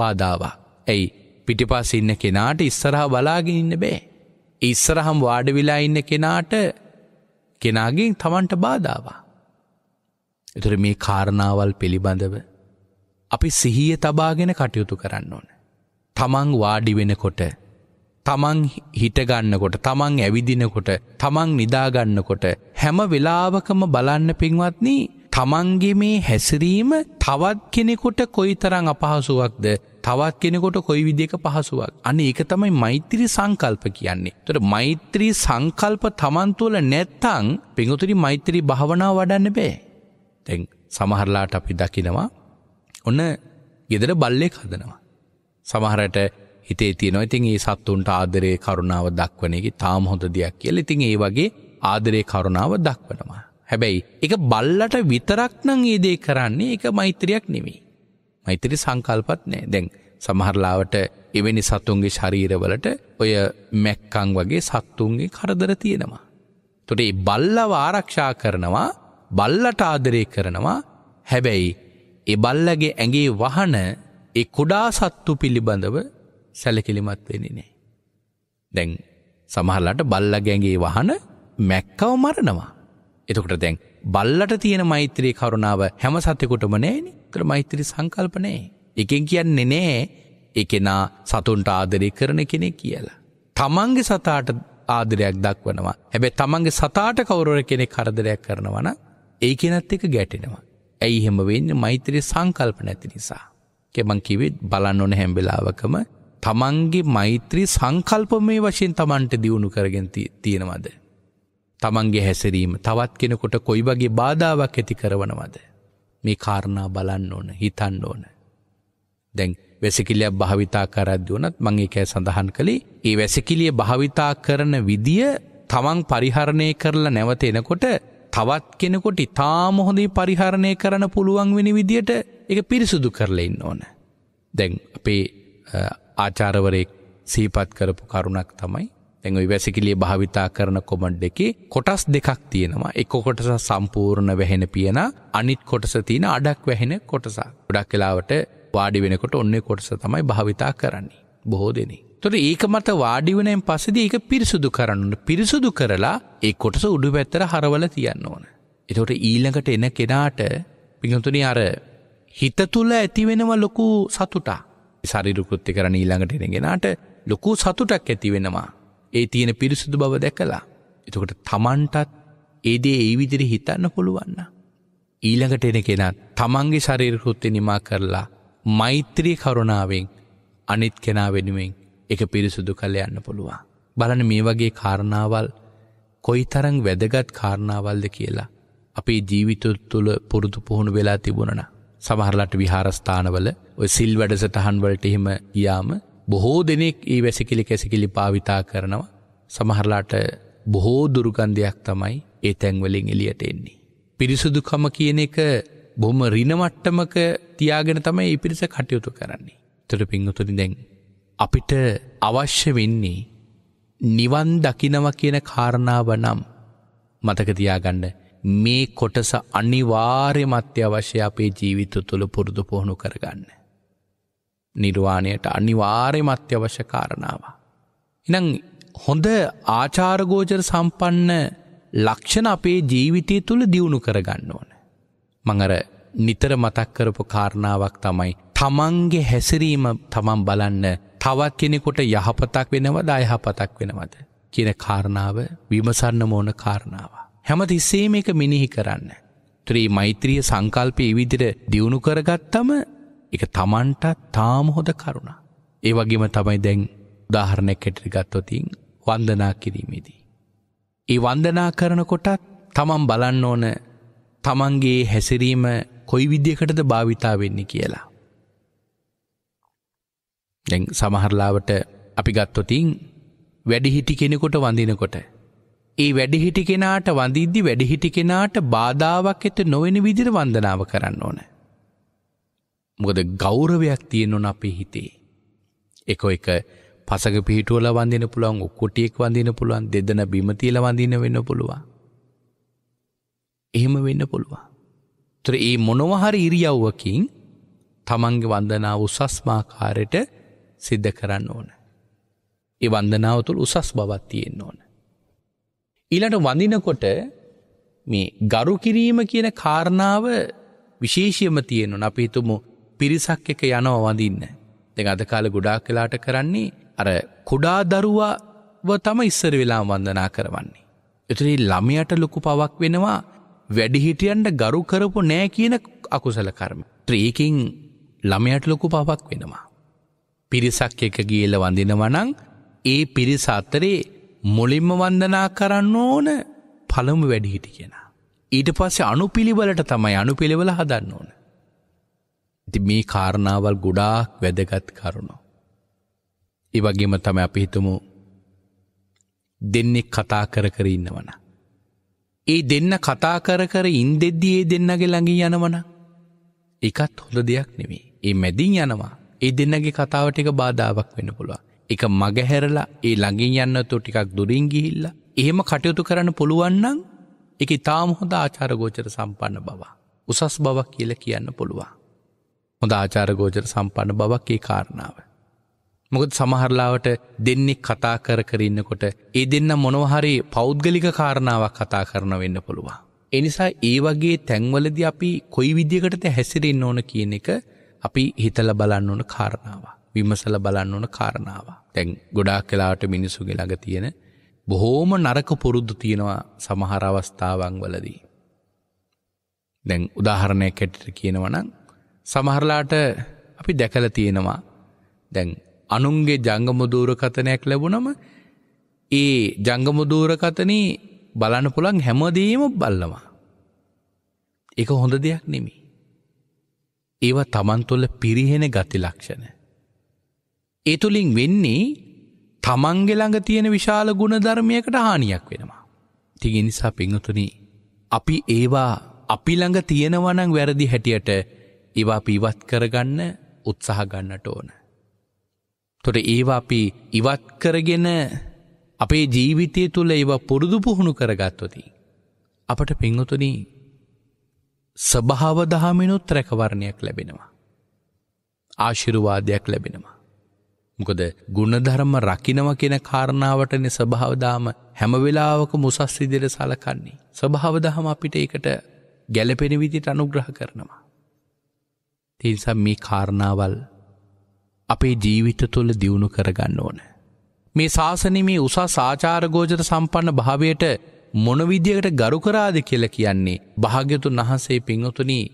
බාධාවා. ඇයි පිටිපස්ස ඉන්න කෙනාට ඉස්සරහා බලාගෙන ඉන්න බෑ. ඉස්සරහම් වාඩ විලා ඉන්න කෙනාට කෙනාගෙන් තමන්ට බාධාවා. එතුර මේ කාරණාවල් පිළිබඳව අපි සිහිය තබාගෙන කටයුතු කරන්න ඕන. තමන් වාඩි වෙනකොට තමන් හිටගන්නකොට තමන් ඇවිදිනකොට තමන් නිදාගන්නකොට හැම වෙලාවකම බලන්න පින්වත්නී තමන්ගේ මේ හැසිරීම තවත් කෙනෙකොට කොයි තරං අපහසුවක්ද තවත් කෙනෙකොට කොයි විදික පහසුවක් අන එක තමයි මෛත්‍රී සංකල්ප කියන්නේ. තොට මෛත්‍රී සංකල්ප තමන්තුවල නැත්තං පිඟුතුරි මෛත්‍රී භාවනා වඩන්න බෑ. තැන් සමහරලාට අපි දකිනවා ඔන්න ගෙදර බල්ලෙක් හදනවා. සමහරට හිතේ තියෙනවා ඉතින් ඒ සත්තුන්ට ආදරය කරුණාව දක්වන එක තාම හොඳ දෙයක් කියලා ඉතින් ඒ වගේ ආදරය කරුණාව දක්වනවා. හැබැයි එක බල්ලට විතරක් නං ඒදේ කරන්නේ එක මෛත්‍රයක් නෙවෙයි. මෛත්‍රි සංකල්පත් නෑ දැන් සමහරලාවට එවැනි සතුන්ගේ ශරීරවලට ඔය මැක්කං වගේ සත්තුන්ගේ කරදර තියෙනවා. තොට ඒ බල්ලව ආරක්ෂා කරනවා බල්ලට ආදරය කරනවා හැබැයි ඒ බල්ලගේ ඇගේ වහන ඒ කුඩා සත්තු පිළිබඳව සැලකිලිමත් වෙන්නේ නෑ. දැන් සමහරලාට බල්ලගේ ඇගේ වහන මැක්කව මරනවා. එතකොට දැන් බල්ලට තියෙන මෛත්‍රී කරුණාව හැම සතෙකුටම නෑනේ. ඒතර මෛත්‍රී සංකල්පනේ. එකෙන් කියන්නේ නෑ ඒකෙනා සතුන්ට ආදරය කරන කෙනෙක් කියලා. තමන්ගේ සතාට ආදරයක් දක්වනවා. හැබැයි තමන්ගේ සතාට කවුරුර කෙනෙක් කරදරයක් කරනවා නම් ඒ කෙනත් එක ගැටෙනවා. ඇයි එහෙම වෙන්නේ මෛත්‍රී සංකල්ප නැති නිසා. කෙමන් කිව්වේ බලන්න ඕන හැම වෙලාවකම තමන්ගේ මෛත්‍රී සංකල්ප මේ වශයෙන් තමන්ට දියුණු කරගෙන තියෙනවද? තමන්ගේ හැසිරීම තවත් කෙනකොට කොයි වගේ බාධාවක් ඇති කරවනවද. මේ කාරණා බලන්න ඕන හිතන්න ඕන. දැන් වැසිකිලියක් භාවිතා කරද්දි වනත් මං ඒකයි සඳහන් කළේ ඒ වැසිකිලිය භාවිතා කරන විදිය තමන් පරිහරණය කරලා නැවත එනකොට තවත් කෙනෙකොට ඉතාම හොඳේ පරිහරණය කරන පුළුවන් වෙන විදියට එක පිරිසුදු කරලා ඉන්න ඕන. දැන් අපේ ආචාරවරයෙක් සීපත් කරපු කරුණක් තමයි තැඟ වැසිකිලිය භාවිතා කරන කොමඩ් එකේ කොටස් දෙකක් තියෙනවා එක කොටස සම්පූර්ණ වැහෙන පියන අනිත් කොටස තියෙන අඩක් වැහෙන කොටස ගොඩක් කලාවට වාඩි වෙනකොට ඔන්නේ කොටස තමයි භාවිතා කරන්නේ බොහෝ දෙනෙ. තොට ඒක මත වාඩිවනයෙන් පසදි ඒක පිරිසුදු කරන්න පිරිසුදු කරලා ඒ කොටස උඩු පැත්තර හරවල තියන්න ඕන. එතොට ඊළඟට එන කෙනාට පිහතුනි අර හිත තුල්ල ඇතිවෙනව ලොකු සතුටා සරිරුකෘත්ති කරන ඊළඟට එනගෙනට ලොකු සතුටක් ඇතිවෙනවා ඒ තියෙන පිරිසුදු බව දැකලා. එතකොට තමන්ටත් ඒදේ ඒ විදිරි හිතන්න පුළුවන්න. ඊළඟට එන කෙනත් තමන්ගේ ශරීරකෘත්ති නිමා කරලා මෛත්‍රී කරුණාවෙන් අනිත් කෙනා වෙනුවෙන් එක පිරිසුදු කළ යන්න පුළුවන්. බලන මේ වගේ කාරණාවල් කොයි තරං වැදගත් කාරණාවල්ද කියලා අපේ ජීවිතුත් තුළ පුරුදු පුහුණු වෙලා තිබුණන. සමහරලට විහාරස්ථානවල ඔය සිල් වැඩසටහන්වලට එහෙම ගියාම බොහෝ දෙනෙක් ඒ වැසිකිලි කැසිකිලි පාවිතා කරනවා සමහරලාට බොහෝ දුරුකන්දයක් තමයි ඒ තැන්වලින් එලියට එන්නේ. පිරිසුදුකම කියන එක බොම රිනමට්ටමක තියාගෙන තමයි ඉපිරිස කටයුතු කරන්නේ. තොට පිංහතුනි දැන්. අපිට අවශ්‍ය වෙන්නේ නිවන් දකිනව කියන කාරණාව නම් මතකතියාගන්න මේ කොටස අනිවාර්ය මත්‍ය අවශ්‍ය අපේ ජීවිත තුළ පුරුදු පොහුණු කරගන්න. නිර්වාණයට අනිවාර්යම අත්‍යවශ්‍ය කාරණාව. ඉනං හොඳ ආචාරගෝජර සම්පන්න ලක්ෂණ අපේ ජීවිතය තුළ දියුණු කරගන්න ඕන. මඟර නිතර මතක් කරපු කාරණාවක් තමයි තමන්ගේ හැසිරීම තමන් බලන්න තවත් කෙනෙකොට යහපතක් වෙනවද අයහපතක් වෙනවද කියන කාරණාව විමසන්න මෝන කාරණාව. හැම තිස්සේ මේක මිනිහි කරන්න. ත්‍රී මෛත්‍රිය සංකල්පය ඉවිදිර දියුණු කරගත්තම එක තමන්ට තාම හොද කරුණ. ඒ වගේම තමයි දැන් උදාහරණයක් හැටියට ගත්තොතින් වන්දනා කිරීමේදී. ඒ වන්දනා කරනකොටත් තමන් බලන්න ඕන තමන්ගේ හැසිරීම කොයි විද්‍යකටද භාවිතා වෙන්න කියලා. දැන් සමහරලාවට අපි ගත්තොතින් වැඩිහිටි කෙනෙකොට වඳනකොට. ඒ වැඩිහිටි කෙනාට වඳිද්දි වැඩිහිටි කෙනාට බාධාවක් ඇත නොවෙන විදිර වන්දනාව කරන්න ඕනෑ. මොකද ගෞරවයක් තියෙන්වන අපේ හිතේ. එක එක පසක පිහිටුවල වන්දින පුළුවන් ඔක්කොටියෙක් වඳන්න පුළුවන් දෙදන බිමතිීල වඳන්න වෙන්න පුළුවන්. එහෙම වෙන්න පුළුවන්. තුර ඒ මොනවහරි ඉරියව්වකින් තමන්ගේ වන්දනාව උසස්මාකාරයට සිද්ධ කරන්න ඕන. ඒ වන්දනාවතුළ උසස් බවත් තියෙන්න්න ඕන. ඊළට වඳිනකොට මේ ගරු කිරීම කියන කාරණාව විශේෂයම තියෙනුන අප හිතුමු පිරිසක් එක යනව වඳන්න. දෙ අද කාල ගොඩාක් කලාට කරන්නේ අර කුඩා දරුවාව තම ඉස්සර වෙලා වන්දනා කරවන්නේ. එතුරි ළමයට ලොකු පවක් වෙනවා වැඩිහිටියන්ට ගරු කරපු නෑ කියන අකුසල කර්ම. ත්‍රීකින් ළමයට ලොකු පවක් වෙනවා. පිරිසක් එක ගියල වඳිනවනං ඒ පිරිස අත්තරේ මුලින්ම වන්දනා කරන්න ඕන පළමු වැඩිහිටි කියෙන. ඊට පස්සේ අනුපිළිවලට තමයි අනුපිළිවෙල හදන්න ඕන. ඉති මේ කාරණාවල් ගොඩාක් වැදගත් කරුණු. ඒවගේම තම අපිහිතුමු දෙන්නෙක් කතා කර කර ඉන්නවන. ඒ දෙන්න කතා කර කර ඉන් දෙද්දි ඒ දෙන්නගේ ළඟී යනවන එකත් හොඳ දෙයක් නෙවේ ඒ මැදින් යනවා ඒ දෙන්නගේ කතාවටික බාධාවක් වෙන පුළුව එක මගහැරලා ඒ ළඟින් යන්න තෝ ටිකක් දුරින්ගිහිල්ල එහෙම කටයුතු කරන්න පුළුවන්නම් එක තාම හොඳ ආචාරගෝචර සම්පන්න බව උසස් බවක් කියල කියන්න පුළුවන්. හොඳ ආචාරගෝජර සම්පන්න බවක් ඒ කාරණාව. මොකද සමහරලාවට දෙන්නෙක් කතා කර කරන්නකොට ඒ දෙන්න මොනවහරි පෞද්ගලික කාරණාවක් කතා කරන වෙන්න පුළුවන්. එනිසා ඒ වගේ තැන්වලද අපි කොයි විදිකට හැසිරෙන්න්න ඕන කියන එක අපි හිතල බලන්න ඕන කාරණාව. විමසල බලන්න ඕන කාරණාව. තැන් ගොඩා කලාට මිනිසුගේ ළඟ තියෙන බොහෝම නරක පුරුද්දු තියෙනවා සමහර අවස්ථාවන් වලදී. දැන් උදාහරණය කෙටට කියනවනං සමහරලාට අපි දැකල තියෙනවා. දැන් අනුන්ගේ ජංගමදූරකතනයක් ලැබුණම ඒ ජංගමදූරකතනී බලන්න පුළන් හැමදීම බල්ලවා. එක හොඳ දෙයක් නෙමි. ඒවා තමන්තුොල්ල පිරිහෙන ගති ලක්ෂණ. ඒ තුළින් වෙන්නේ තමන්ගෙළඟ තියෙන විශාල ගුණ ධර්මයකට හානියක් වෙනවා. තිගෙ නිසා පිංහතුනි අපි ඒවා අපි ළඟ තියෙනවනං වැරදි හැටියට ඒවා අපි ඉවත් කරගන්න උත්සාහ ගන්නට ඕන. තොට ඒවා අපි ඉවත් කරගෙන අපේ ජීවිතය තුළ ඒවා පුරුදු පුහුණු කරගත්වති. අපට පිංහතුනී සභාව දහමිනුත් රැකවරණයක් ලැබෙනවා. ආශිරුවාදයක් ලැබෙනවා. මොකද ගුණධර්ම රකිනව කෙන කාරණාවටන සභාවදාම හැමවෙලාවක මුසස් ඉදිර සලකන්නේ. සභාවදහම අපිට ඒකට ගැලපෙන විදිට අනුග්‍රහ කරනවා. තිනිසා මේ කාරණාවල් අපේ ජීවිත තුළ දියුණු කරගන්න ඕන. මේ ශාසන මේ උසා සාචාරගෝජත සම්පන්න භාවයට මොනවිදියට ගරු කරාද කියල කියන්නේ භාග්‍යතුන් වහන්සේ පිංහතුනී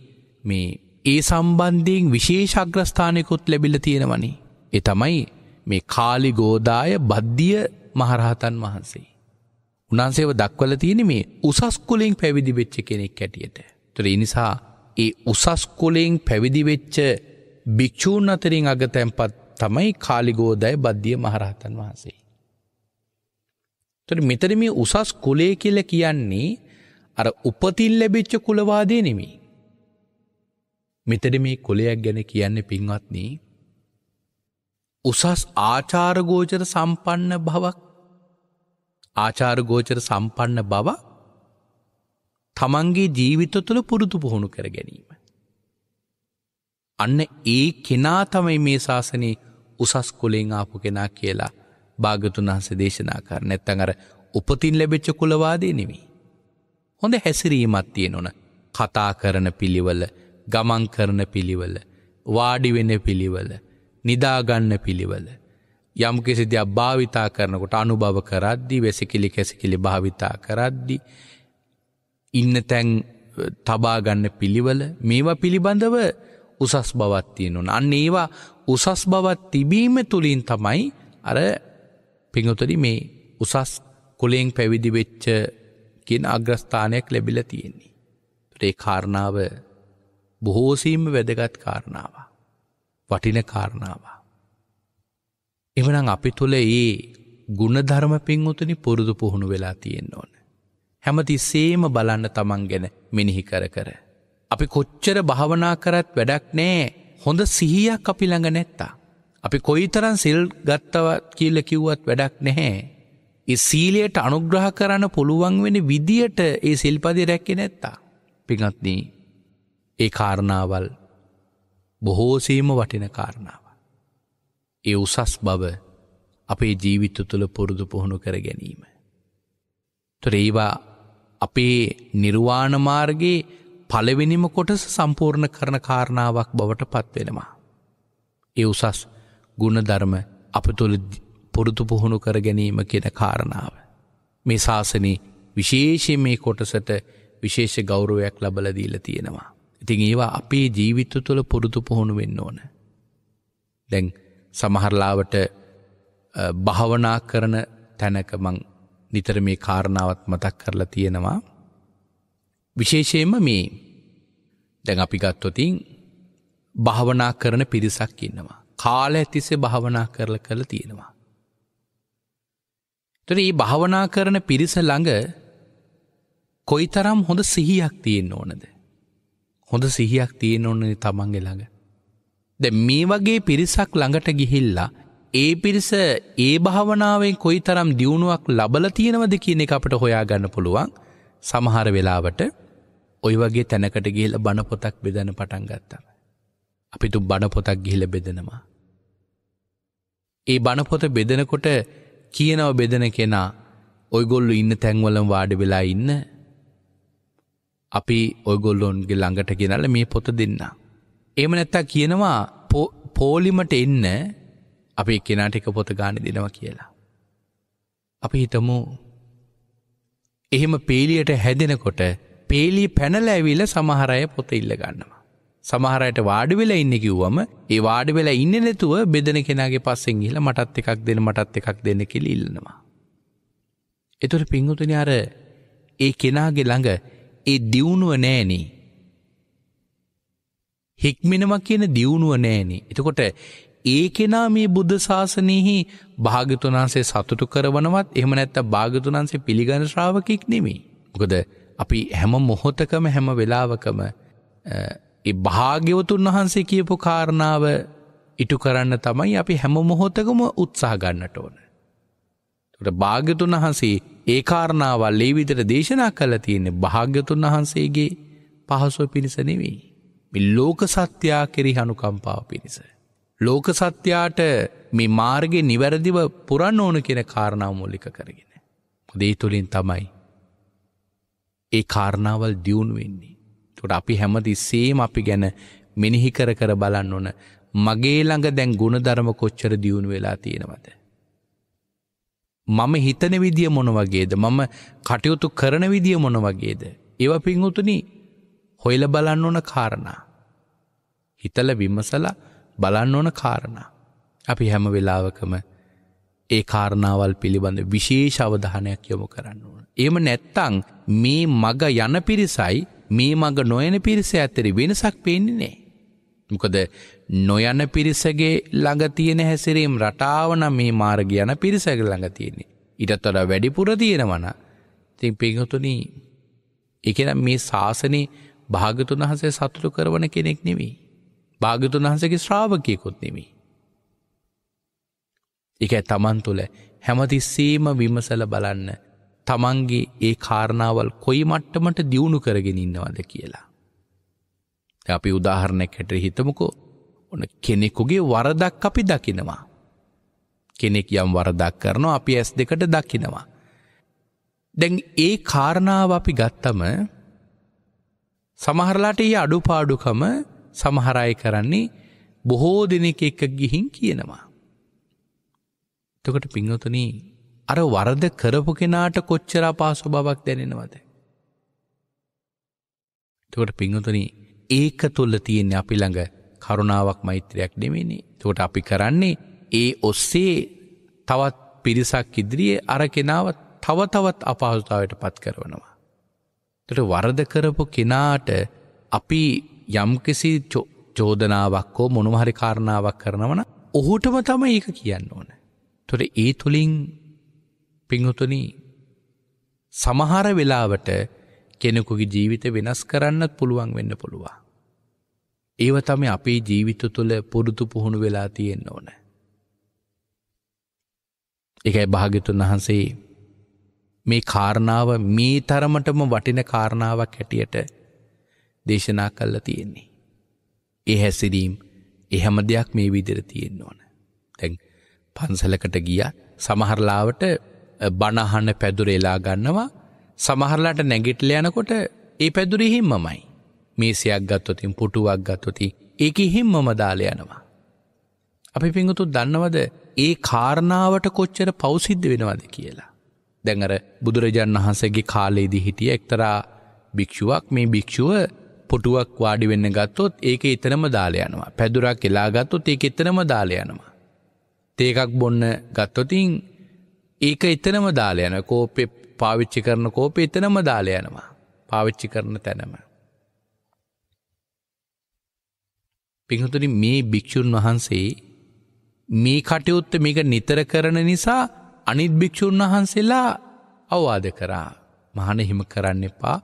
මේ ඒ සම්බන්ධයෙන් විශේෂග්‍රස්ථානයකුත් ලැබිල තියෙනවනි. එ තමයි මේ කාලි ගෝදාය බද්ධිය මහරහතන් වහන්සේ. උනාන්සේව දක්වල තියෙන මේ උසස්කුලින් පැවිදි වෙච්ච කෙනෙක් ඇටියට. තුර නිසා ඒ උසස්කුලෙන් පැවිදිවෙච්ච භික්‍ෂූන් අතරින් අග තැන්පත් තමයි කාලිගෝදයි බද්ධිය මහරහතන් වහන්සේ. තොට මෙතර මේ උසස් කුලේ කියල කියන්නේ අර උපතිල් ලැබිච්ච කුලවාදය නෙමි. මෙතර මේ කොලයක් ගැන කියන්න පින්වත්නී උසස් ආචාරගෝචර සම්පන්න බවක් ආචාරගෝචර සම්පන්න බවක් තමන්ගේ ජීවිත තුළ පුරුදු පුහුණු කර ගැනීම. අන්න ඒ කෙනා තමයි මේ ශාසනයේ උසස් කොලෙෙන් ආපු කෙනා කියලා භාගතුන් වහස දේශනා කර නැත්තන් අර උපතින් ලැබෙච්ච කුලවාදය නෙමී. හොඳ හැසිරීමත් තියෙන ඕන කතා කරන පිළිවල ගමන් කරන පිළිවල වාඩිවෙන පිළිවල නිදාගන්න පිළිවල යම් කිසිදයක් භාවිතා කරනකොට අනුභව කරද්දි වෙසකිලි කැසිකිලි භාවිතා කරද්දි ඉන්න තැන් තබාගන්න පිළිවල මේවා පිළිබඳව උසස් බවත් තියෙනුන. අන්න ඒවා උසස් බවත් තිබීම තුළින් තමයි අර පිඟුතරි මේ උසස් කුලෙෙන් පැවිදි වෙච්ච කියෙන අග්‍රස්ථානයක් ලැබිල තියෙන්නේ. ඒ කාරණාව බොහෝසීම වැදගත් කාරණාව. වටින කාරණාව. එමනම් අපි තුළ ඒ ගුණධර්ම පින්වතුනි පුරුදු පුහුණු වෙලා තියෙන්න ඕන. හැමති සේම බලන්න තමන් ගැන මිනිහි කර කර. අපි කොච්චර භාවනා කරත් වැඩක් නෑ හොඳ සිහියක් අපි ළඟ නැත්තා. අපි කොයිතරන් සිල් ගත්තවත් කියල කිව්වත් වැඩක් නැහැ. ඒ සීලයට අනුග්‍රහ කරන්න පුළුවන් වෙන විදියට ඒ සිල්පදි රැක්කෙ නැත්තා. පිඟත්නී ඒ කාරණාවල් බොහෝසීම වටින කාරණාව. ඒ උසස් බව අපේ ජීවිත තුළ පුරුදු පුහුණු කර ගැනීම. තුරේවා අපේ නිර්වාණ මාර්ගයේ පළවෙනිම කොටස සම්පූර්ණ කරන කාරණාවක් බවට පත්වෙනවා. ඒ උසස් ගුණධර්ම අප තුළ පුරුදු පුහුණු කර ගැනීම කියෙන කාරණාව. මේ ශාසනී විශේෂය මේ කොටසට විශේෂ ගෞරුවයක් ලබලදීල තියෙනවා. ඉතින් ඒවා අපේ ජීවිත තුළ පුරුදු පුහුණු වෙන්න ඕන. දැන් සමහරලාවට භාවනා කරන තැනකමං නිතර මේ කාරණාවත් මතක් කරලා තියෙනවා. විශේෂයෙන්ම මේ දැන් අපි ගත්තොතින් භාවනා කරන පිරිසක් ඉන්නවා. කාල ඇතිස්සේ භාවනා කරල කළ තියෙනවා. තොර ඒ භාවනා කරන පිරිස ළඟ කොයි තරම් හොඳ සිහියක් තියෙන් ඕනද. හොඳ සිහියක් තියෙන් ඕනන තමන්ගේ ළඟ. ද මේ වගේ පිරිසක් ළඟට ගිහිල්ලා ඒ පිරිස ඒ භාවනාවෙන් කොයි තරම් දියුණුවක් ලබල තියෙනවද කියන එක අපට හොයාගන්න පුළුවන් සමහර වෙලාවට ඔය වගේ තැනකට ගිහිල බණ පොතක් බෙදන පටන් ගත්තම. අපිතු බණ පොතක් ගිහිල බෙදෙනවා. ඒ බණ පොත බෙදෙනකොට කියනව බෙදෙන කෙනා ඔයගොල්ලු ඉන්න තැන්වලම් වාඩි වෙලා ඉන්න අපි ඔයගොල්ලොන්ගේ ළඟට ගෙනල මේ පොත දෙන්න. එම නැත්තා කියනවා පෝලිමට එන්න අපි එක්කෙනාට එක පොත ගාන දෙනවා කියලා. අපි හිතමු එහෙම පේලියට හැදෙනකොට පේලී පැනල ඇවිල සමහරය පොත ඉල්ල ගන්නවා. සමහරයට වාඩිවෙලා ඉන්න කිව්වම ඒ වාඩිවෙලා ඉන්න නැතුව බෙදෙන කෙනගේ පස්සෙන් ගිහිල මටත් එකක් දෙන මටත් එකක් දෙන්න කියලා ඉල්ලනවා. එතකොට පිංගුතුනි අර ඒ කෙනාගේ ළඟ ඒ දියුණුව නෑනේ. හික්මිනමක් කියන දියුණුව නෑනේ. එතකොට ඒ කෙනා මේ බුද්ධ ශාසනයෙහි භාගතුනාන්සේ සතුටු කරවනවත් එහම නැත්ත භාගතුනන්සේ පිළිගන ශ්‍රාවකෙක් නෙමේ. ගොද අපි හැම මොහොතකම හැම වෙලාවකම භාග්‍යවතුන් වහන්සේ කියපු කාරණාව ඉටු කරන්න තමයි අපි හැම මොහොතකම උත්සාහ ගන්නට ඕන. භාග්‍යතුන් වහන්සේ ඒ කාරණාවල් ඒ විදිහට දේශනා කළ තියෙන්නේ භාග්‍යතුන් වහන්සේගේ පහසුව පිණිස නෙවෙයි. මේ ලෝක සත්‍යා කෙරෙහි අනුකම්පාව පිණිස. ලෝක සත්‍යයාට මේ මාර්ගය නිවැරදිව පුරන්න ඕන කෙන කාරණාව මෝලික කරගෙන. දේ තුළින් තමයි. ඒ කාරණාවල් දියුණු වෙන්නේ. තුට අපි හැමති සේම අපි ගැන මෙනිහි කර කර බලන්න ඕන මගේ ළඟ දැන් ගුණධර්ම කොච්චර දියුණු වෙලා තියෙනවද. මම හිතන විදිිය මොන වගේද මම කටයුතු කරන විදිිය මොන වගේද. ඒව පින්වතුනි හොයිල බලන්න ඕන කාරණා. හිතල විමසලා බලන්න ඕන කාරණා. අපි හැම වෙලාවකම ඒ කාරණාවල් පිළිබඳ විශේෂ අවධානයක් යොමු කරන්න ඕන. එහෙම නැත්තං මේ මග යන පිරිසයි මේ මග නොයන පිරිස ඇතරි වෙනසක් පේන්නේ නෑ. මොකද නොයන පිරිසගේ ළඟ තියෙන හැසිරීම් රටාව නම් මේ මාර්ග යන පිරිසක ළඟ තියෙන්නේ. ඊටත් වඩා වැඩිපුර තියෙනවන. ඉතින් පින්වතුනි, ඒ කියන්නේ මේ ශාසනේ භාගතුන් වහන්සේ සතුටු කරන කෙනෙක් නෙවෙයි. භාගතුන් වහන්සගේ ශ්‍රාවකයකුත් නෙමි. එක තමන් තුළ හැමතිස්සේම විමසල බලන්න තමන්ගේ ඒ කාරණාවල් කොයි මට්ටමට දියුණු කරගෙන ඉන්නවද කියලා. අපි උදාහරණයක් හැට හිතමුකෝ ඕන කෙනෙකුගේ වරදක් අපි දකිනවා. කෙනෙක් යම් වරදක් කරනවා අපි ඇස් දෙකට දකිනවා. දැන් ඒ කාරණාව අපි ගත්තම සමහරලාට ඒ අඩුපාඩුකම සමහරය කරන්නේ බොහෝ දෙනෙක එක ගිහින් කියනවා. තකට පිංහතුන අර වරද කරපු කෙනාට කොච්චර පාසු බවක් දැනෙනවද. තකට පිංහතුන ඒක තුල්ල තියෙන්නේ අපි ළඟ කරුණාවක් මෛත්‍රයක් නෙවෙනි තකට අපි කරන්නේ ඒ ඔස්සේ තවත් පිරිසක් ඉදිරියේ අර කෙනාවත් තව තවත් අපහසුතාවට පත් කරවනවා. තට වරද කරපු කෙනාට අපි යම්කිසි චෝදනාවක් හෝ මොනවහරි කාරණාවක් කරනවන ඔහුටම තම ඒක කියන්න ඕන. තොට ඒ තුළින් පිංහතුනි සමහර වෙලාවට කෙනෙකුගේ ජීවිත වෙනස් කරන්නත් පුළුවන් වෙන්න පුළුවන්. ඒව තම අපේ ජීවිත තුළ පුරුදු පුහුණු වෙලා තියෙන්න ඕන. එකයි භාගතුන් වහන්සේ මේ කාරණාව මේ තරමටම වටින කාරණාවක් හැටියට දේශනා කල්ල තියෙන්නේ. ඒ හැසිරීම් එහම දෙයක් මේ විදිර තියෙන්න්න ඕන. තැන් පන්සලකට ගිය සමහරලාවට බණහන්න පැදුර එලා ගන්නවා සමහරලාට නැගිටල යනකොට ඒ පැදුරි හිම්මමයි. මේසියක් ගත්තොතින් පුටුවක් ගත්තොති ඒක හිම්මම දාල යනවා. අපි පිංගුතු දන්නවද ඒ කාරණාවට කොච්චර පෞසිද්ධ වෙනවද කියලා. දැඟර බුදුරජාණන් වහන්සගේ කාලයේදි හිටිය එක්තරා භික්‍ෂුවක් මේ භික්‍ෂුව පුටුවක් වාඩි වෙන්න ගත්තොත් ඒක එතනම දාලා යනවා. පැදුරක් එලා ගත්තොත් ඒක එතනම දාලා යනවා. තේකක් බොන්න ගත්තොතින් ඒක එතනම දාලා යනවා. කෝපේ පාවිච්චි කරන කෝපේ එතනම දාලා යනවා. පාවිච්චි කරන තැනම. පින්හතුනි මේ භික්‍ෂූන් වහන්සේ මේ කටයුත්ත මේක නිතර කරන නිසා අනිත් භික්‍ෂූන් වහන්සේලා අවවාද කරා. මහන හිම කරන්න එපා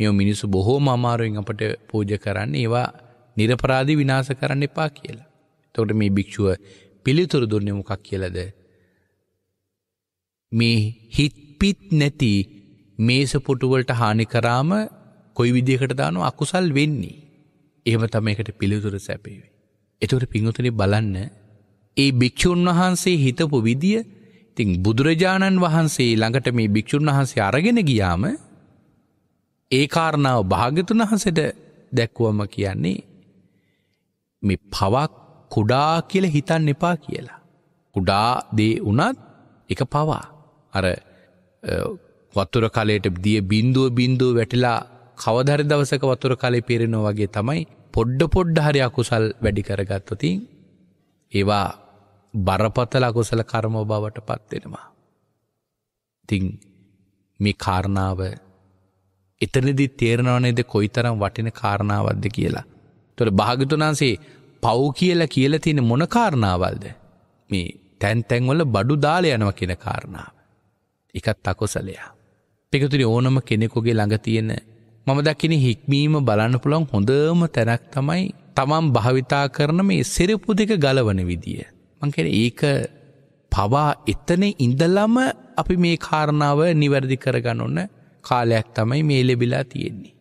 මෙෝ මිනිස්සු බොහෝ අමාරුවෙන් අපට පූජ කරන්න ඒවා නිරපරාධි විනාස කරන්න එපා කියලා. තොට මේ භික්‍ෂුව පිළිතුරු දුන්නේ මොකක් කියලද. මේ හිත්පිත් නැති මේසපොටුවලට හානිකරාම කොයි විදිහකට දානු අකුසල් වෙන්නේ. එහෙම තම එකට පිළිතුර සැපේවේ. එතවට පිංහතුනි බලන්න ඒ භික්‍ෂූන් වහන්සේ හිතපු විදිිය තිං බුදුරජාණන් වහන්සේ ළඟට මේ භික්‍ෂූන් වහන්සේ අරගෙන ගියාම ඒ කාරණාව භාගතුන් වහසට දැක්වුවම කියන්නේ මේ පවක් කුඩා කියල හිතන් එපා කියලා. කුඩා දේ වනත් එක පවා. අර වතුර කලයට දිය බින්දුව බින්දුව වැටිලා කවදර දවසක වතුර කලේ පෙරෙනෝ වගේ තමයි පොඩ්ඩ පොඩ්ඩ හරි අකුසල් වැඩි කරගත්තතින් ඒවා බරපතල අකුසල කර්ම බවට පත්වෙනවා. තිං මේ කාරණාව එතනදි තේරණවනේද කොයි තරම් වටින කාරණාවක්ද කියලා. තොට භාගතුනාන්සේ පව් කියල කියල තියෙන මොන කාරණාවල්ද. මේ තැන්තැන්වල බඩු දාල යනව කියෙන කාරණාව. එකත් අකොසලයා. පෙකතුරි ඕනම කෙනෙකුගේ ළඟ තියෙන මම දකින හික්මීම බලන්න පුළොන් හොඳම තැනක් තමයි තමන් භාවිතා කරන මේ සෙරපු දෙක ගලවන විදිිය. මංකෙන ඒක පවා එතන ඉඳලම අපි මේ කාරණාව නිවැරදි කරගන්න ඔන්න කාලයක් තමයි මේ ලෙබිලා තියෙන්නේ.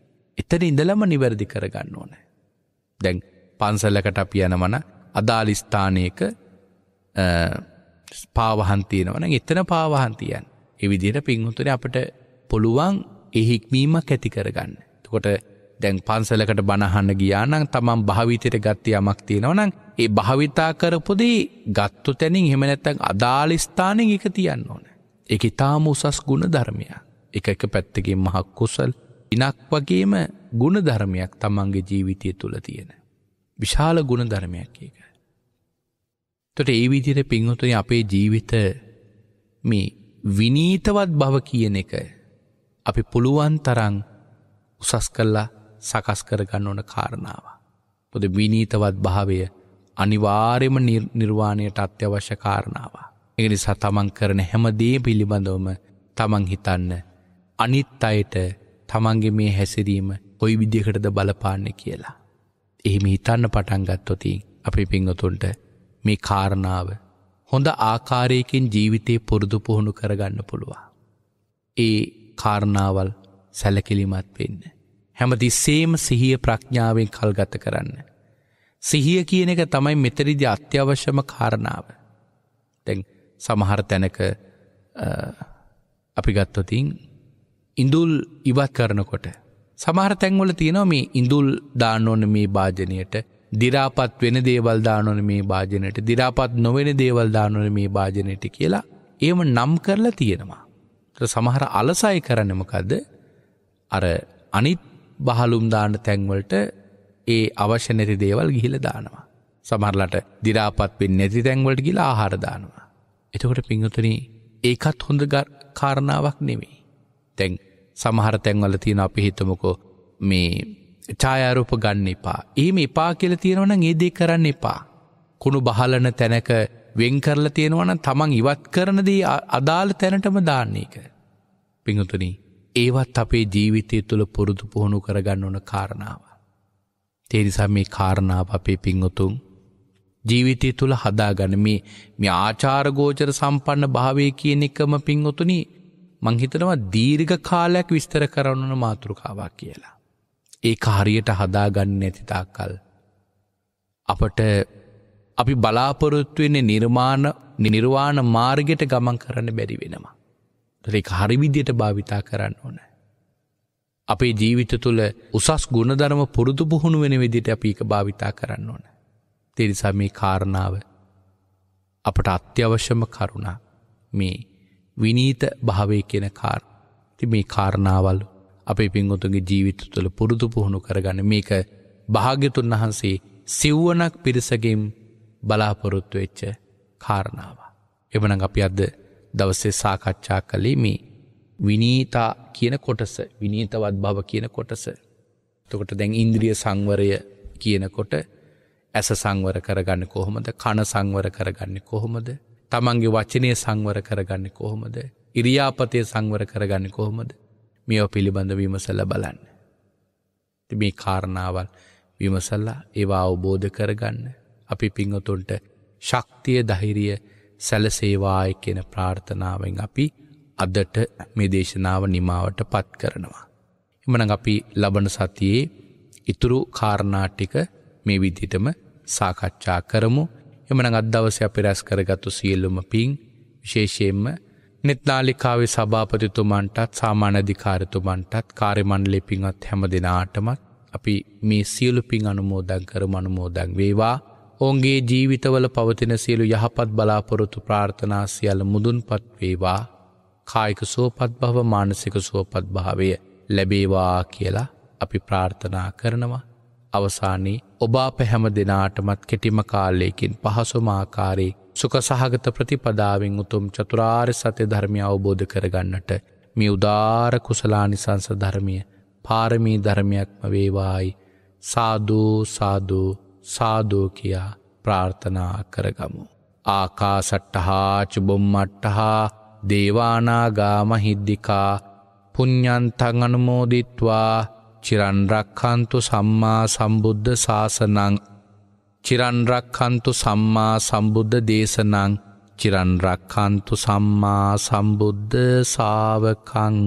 එතන ඉඳලම නිවැරදි කරගන්න ඕන. දැන් පන්සල්ලකට අපි යනවන අදාලිස්ථානයක පාවහන්තියනවන එතන පාවහන්තියන් එවිදිට පින්හුතුර අපට පොළුවන් එහික්මීමක් ඇති කරගන්න. තකොට දැන් පන්සලකට බණහන්න ගියානං තමන් භාවිතයට ගත්ත යමක් තියෙනවනං ඒ භාවිතා කරපුදේ ගත්තු තැනින් හෙමනැත්තැන් අදාලිස්ථානෙන් එක තියන්න ඕන. එක තාම උසස් ගුණ ධර්මයක්. එක එක පැත්තකින් මහක් කුසල් ඉනක් වගේම ගුණධර්මයක් තමන්ගේ ජීවිතය තුළ තියෙන. විශාල ගුණධර්මයක් ඒක. තොට ඒ විදිර පින්හතුයි අපේ ජීවිත මේ විනීතවත් බව කියන එක අපි පුළුවන් තරං උසස් කල්ලා සකස් කරගන්න ඕන කාරණාව. පොද විනීතවත් භාවය අනිවාර්යම නිර්වාණයට අත්‍යවශ්‍ය කාරණාව. එනිසා තමන් කරන හැමදේ පිළිබඳවම තමන් හිතන්න අනිත් අයට තමන්ගේ මේ හැසිරීම කොයි විදිහකටද බලපාන්න කියලා. එහිම හිතන්න පටන්ගත්තොතින් අපි පිංගතුන්ට මේ කාරණාව හොඳ ආකාරයකින් ජීවිතය පුරුදු පුහුණු කරගන්න පුළුවන්. ඒ කාරණාවල් සැලකිලිමත් වෙන්න. හැමති සේම සිහිය ප්‍රඥාවෙන් කල්ගත කරන්න. සිහිය කියන එක තමයි මෙතරිදි අත්‍යවශ්‍යම කාරණාව. තැන් සමහර තැනක අපි ගත්තොතින් ඉඳුල් ඉවත් කරනකොට. සමහර තැන්වල තියෙනව මේ ඉඳුල් දානොන මේ භාජනයට දිරාපත් වෙන දේවල් දානොන මේ භාජනයට දිරාපත් නොවෙන දේවල් දානොන මේ භාජනයට කියලා ඒම නම් කරලා තියෙනවා. සමහර අලසයි කරන්නමකද අර අනිත් බහලුම් දාන තැන්වලට ඒ අවශ්‍ය නැති දේවල් ගිහිල දානවා. සමරලට දිරාපත් වෙන් නැති තැන්වලට ගිලා ආහාරදානවා. එතකොට පිංහතුන ඒකත් හොඳ කාරණාවක් නෙවෙයි. තැන් සමහර තැන්වල තියෙන අපි හිතමකෝ මේ චායාරූප ගන්න එපා. ඒම එපා කියල තියෙනවන ඒදේ කරන්න එපා. කුණු බහලන තැනක වෙන්කරල තියෙනවන තමන් ඉවත් කරනදී අදාළ තැනටම දාන්නේක. පිඟතුනී ඒවත් අපේ ජීවිතය තුළ පුරුදු පුහුණු කරගන්න ඕන කාරණාව. තේනිසා මේ කාරණාව අපේ පිංගොතුන් ජීවිතය තුළ හදාගන මේ මේ ආචාරගෝචර සම්පන්න භාවය කියන එකම පිංගොතුනි මංහිතනවා දීර්ඝ කාලයක් විස්තර කරන්නන මාතෘකාවක් කියලා. ඒ කාරියට හදාගන්න ඇතිතාකල්. අපට අපි බලාපොරොත්තුවෙන්නේ නිර්මාණ නිර්වාණ මාර්ගයට ගමන් කරන්න බැරි වෙනවා. ඒ හරිවිදියට භාවිතා කරන්න ඕන. අපේ ජීවිත තුළ උසස් ගුණධර්ම පුරුදු පුහුණු වෙන විදිට අපි එක භාවිතා කරන්න ඕන. තෙරිසා මේ කාරණාව අපට අත්‍යවශ්‍යම කරුණා මේ විනීත භාවය කියන කාර්. ති මේ කාරණාවල් අපේ පින්ගොතුන්ගේ ජීවිත තුළ පුරුදු පුහුණු කරගන්න මේක භාග්‍යතුන් වහන්සේ සිව්ුවනක් පිරිසගෙම් බලාපොරොත්තු වෙච්ච කාරණාව. එමන අපි අද දවස්සේ සාකච්ඡා කළේ මේ විනීතා කියන කොටස විනීතවත් බව කියන කොටස. තකොට දැන් ඉන්ද්‍රිය සංවරය කියනකොට ඇස සංවර කරගන්න කොහොමද කණ සංවර කරගන්න කොහොමද තමන්ගේ වචනය සංවර කරගන්න කොහොමද. ඉරියාපතය සංවර කරගන්න කොහොමද මේෝ පිළිබඳ විමසල බලන්න. මේ කාරණාවල් විමසල්ලා ඒවා අවබෝධ කරගන්න අපි පිංහතුන්ට ශක්තිය දහිරිය සැලසේවාය කියෙන ප්‍රාර්ථනාවෙන් අපි අදට මේ දේශනාව නිමාවට පත් කරනවා. එමන අපි ලබන සතියේ ඉතුරු කාරණාටික මේ විදිටම සාකච්ඡා කරමු එමන අදවස අප රැස් කරගත්තු සියල්ලුම පින් විශේෂයෙන්ම නෙත්නාලිකාවේ සභාපතිතුමන්ටත් සාමානධිකාරතුමන්ටත් කාරිමණ්ඩලි පින්වත් හැම දෙනාටමත් අපි මේ සියලු පින් අනුමෝදන් කර මනුමෝදන් වේවා ඔවුන්ගේ ජීවිතවල පවතින සියලු යහපත් බලාපොරොතු ප්‍රාර්ථනා සියල මුදුන්පත් වේවා කායික සුවපත් භව මානසික සුවපත් භාවය ලැබේවා කියලා අපි ප්‍රාර්ථනා කරනවා අවසානයේ ඔබාප හැම දෙනාටමත් කෙටිම කාලයකින් පහසුමාකාරේ සුක සහගත ප්‍රතිපදාවෙන් උතුම් චතුරාර් සතය ධර්මය අවබෝධ කරගන්නට මේ උදාර කුසලානි සංස ධර්මිය පාරමී ධර්මයක්ම වේවායි සාධූ සාධූ සාධෝ කියා ප්‍රාර්ථනා කරගමු. ආකා සට්ටහා චුබොම්මට්ටහා දේවානාගාම හිද්දිකා පුඤ්ඥන්තං අනුමෝදිත්වා චිරන්රක්කන්තු සම්මා සම්බුද්ධ ශාසනං චිරන්රක්කන්තු සම්මා සම්බුද්ධ දේශනං චිරන්රක්කන්තු සම්මා සම්බුද්ධ සාාවකං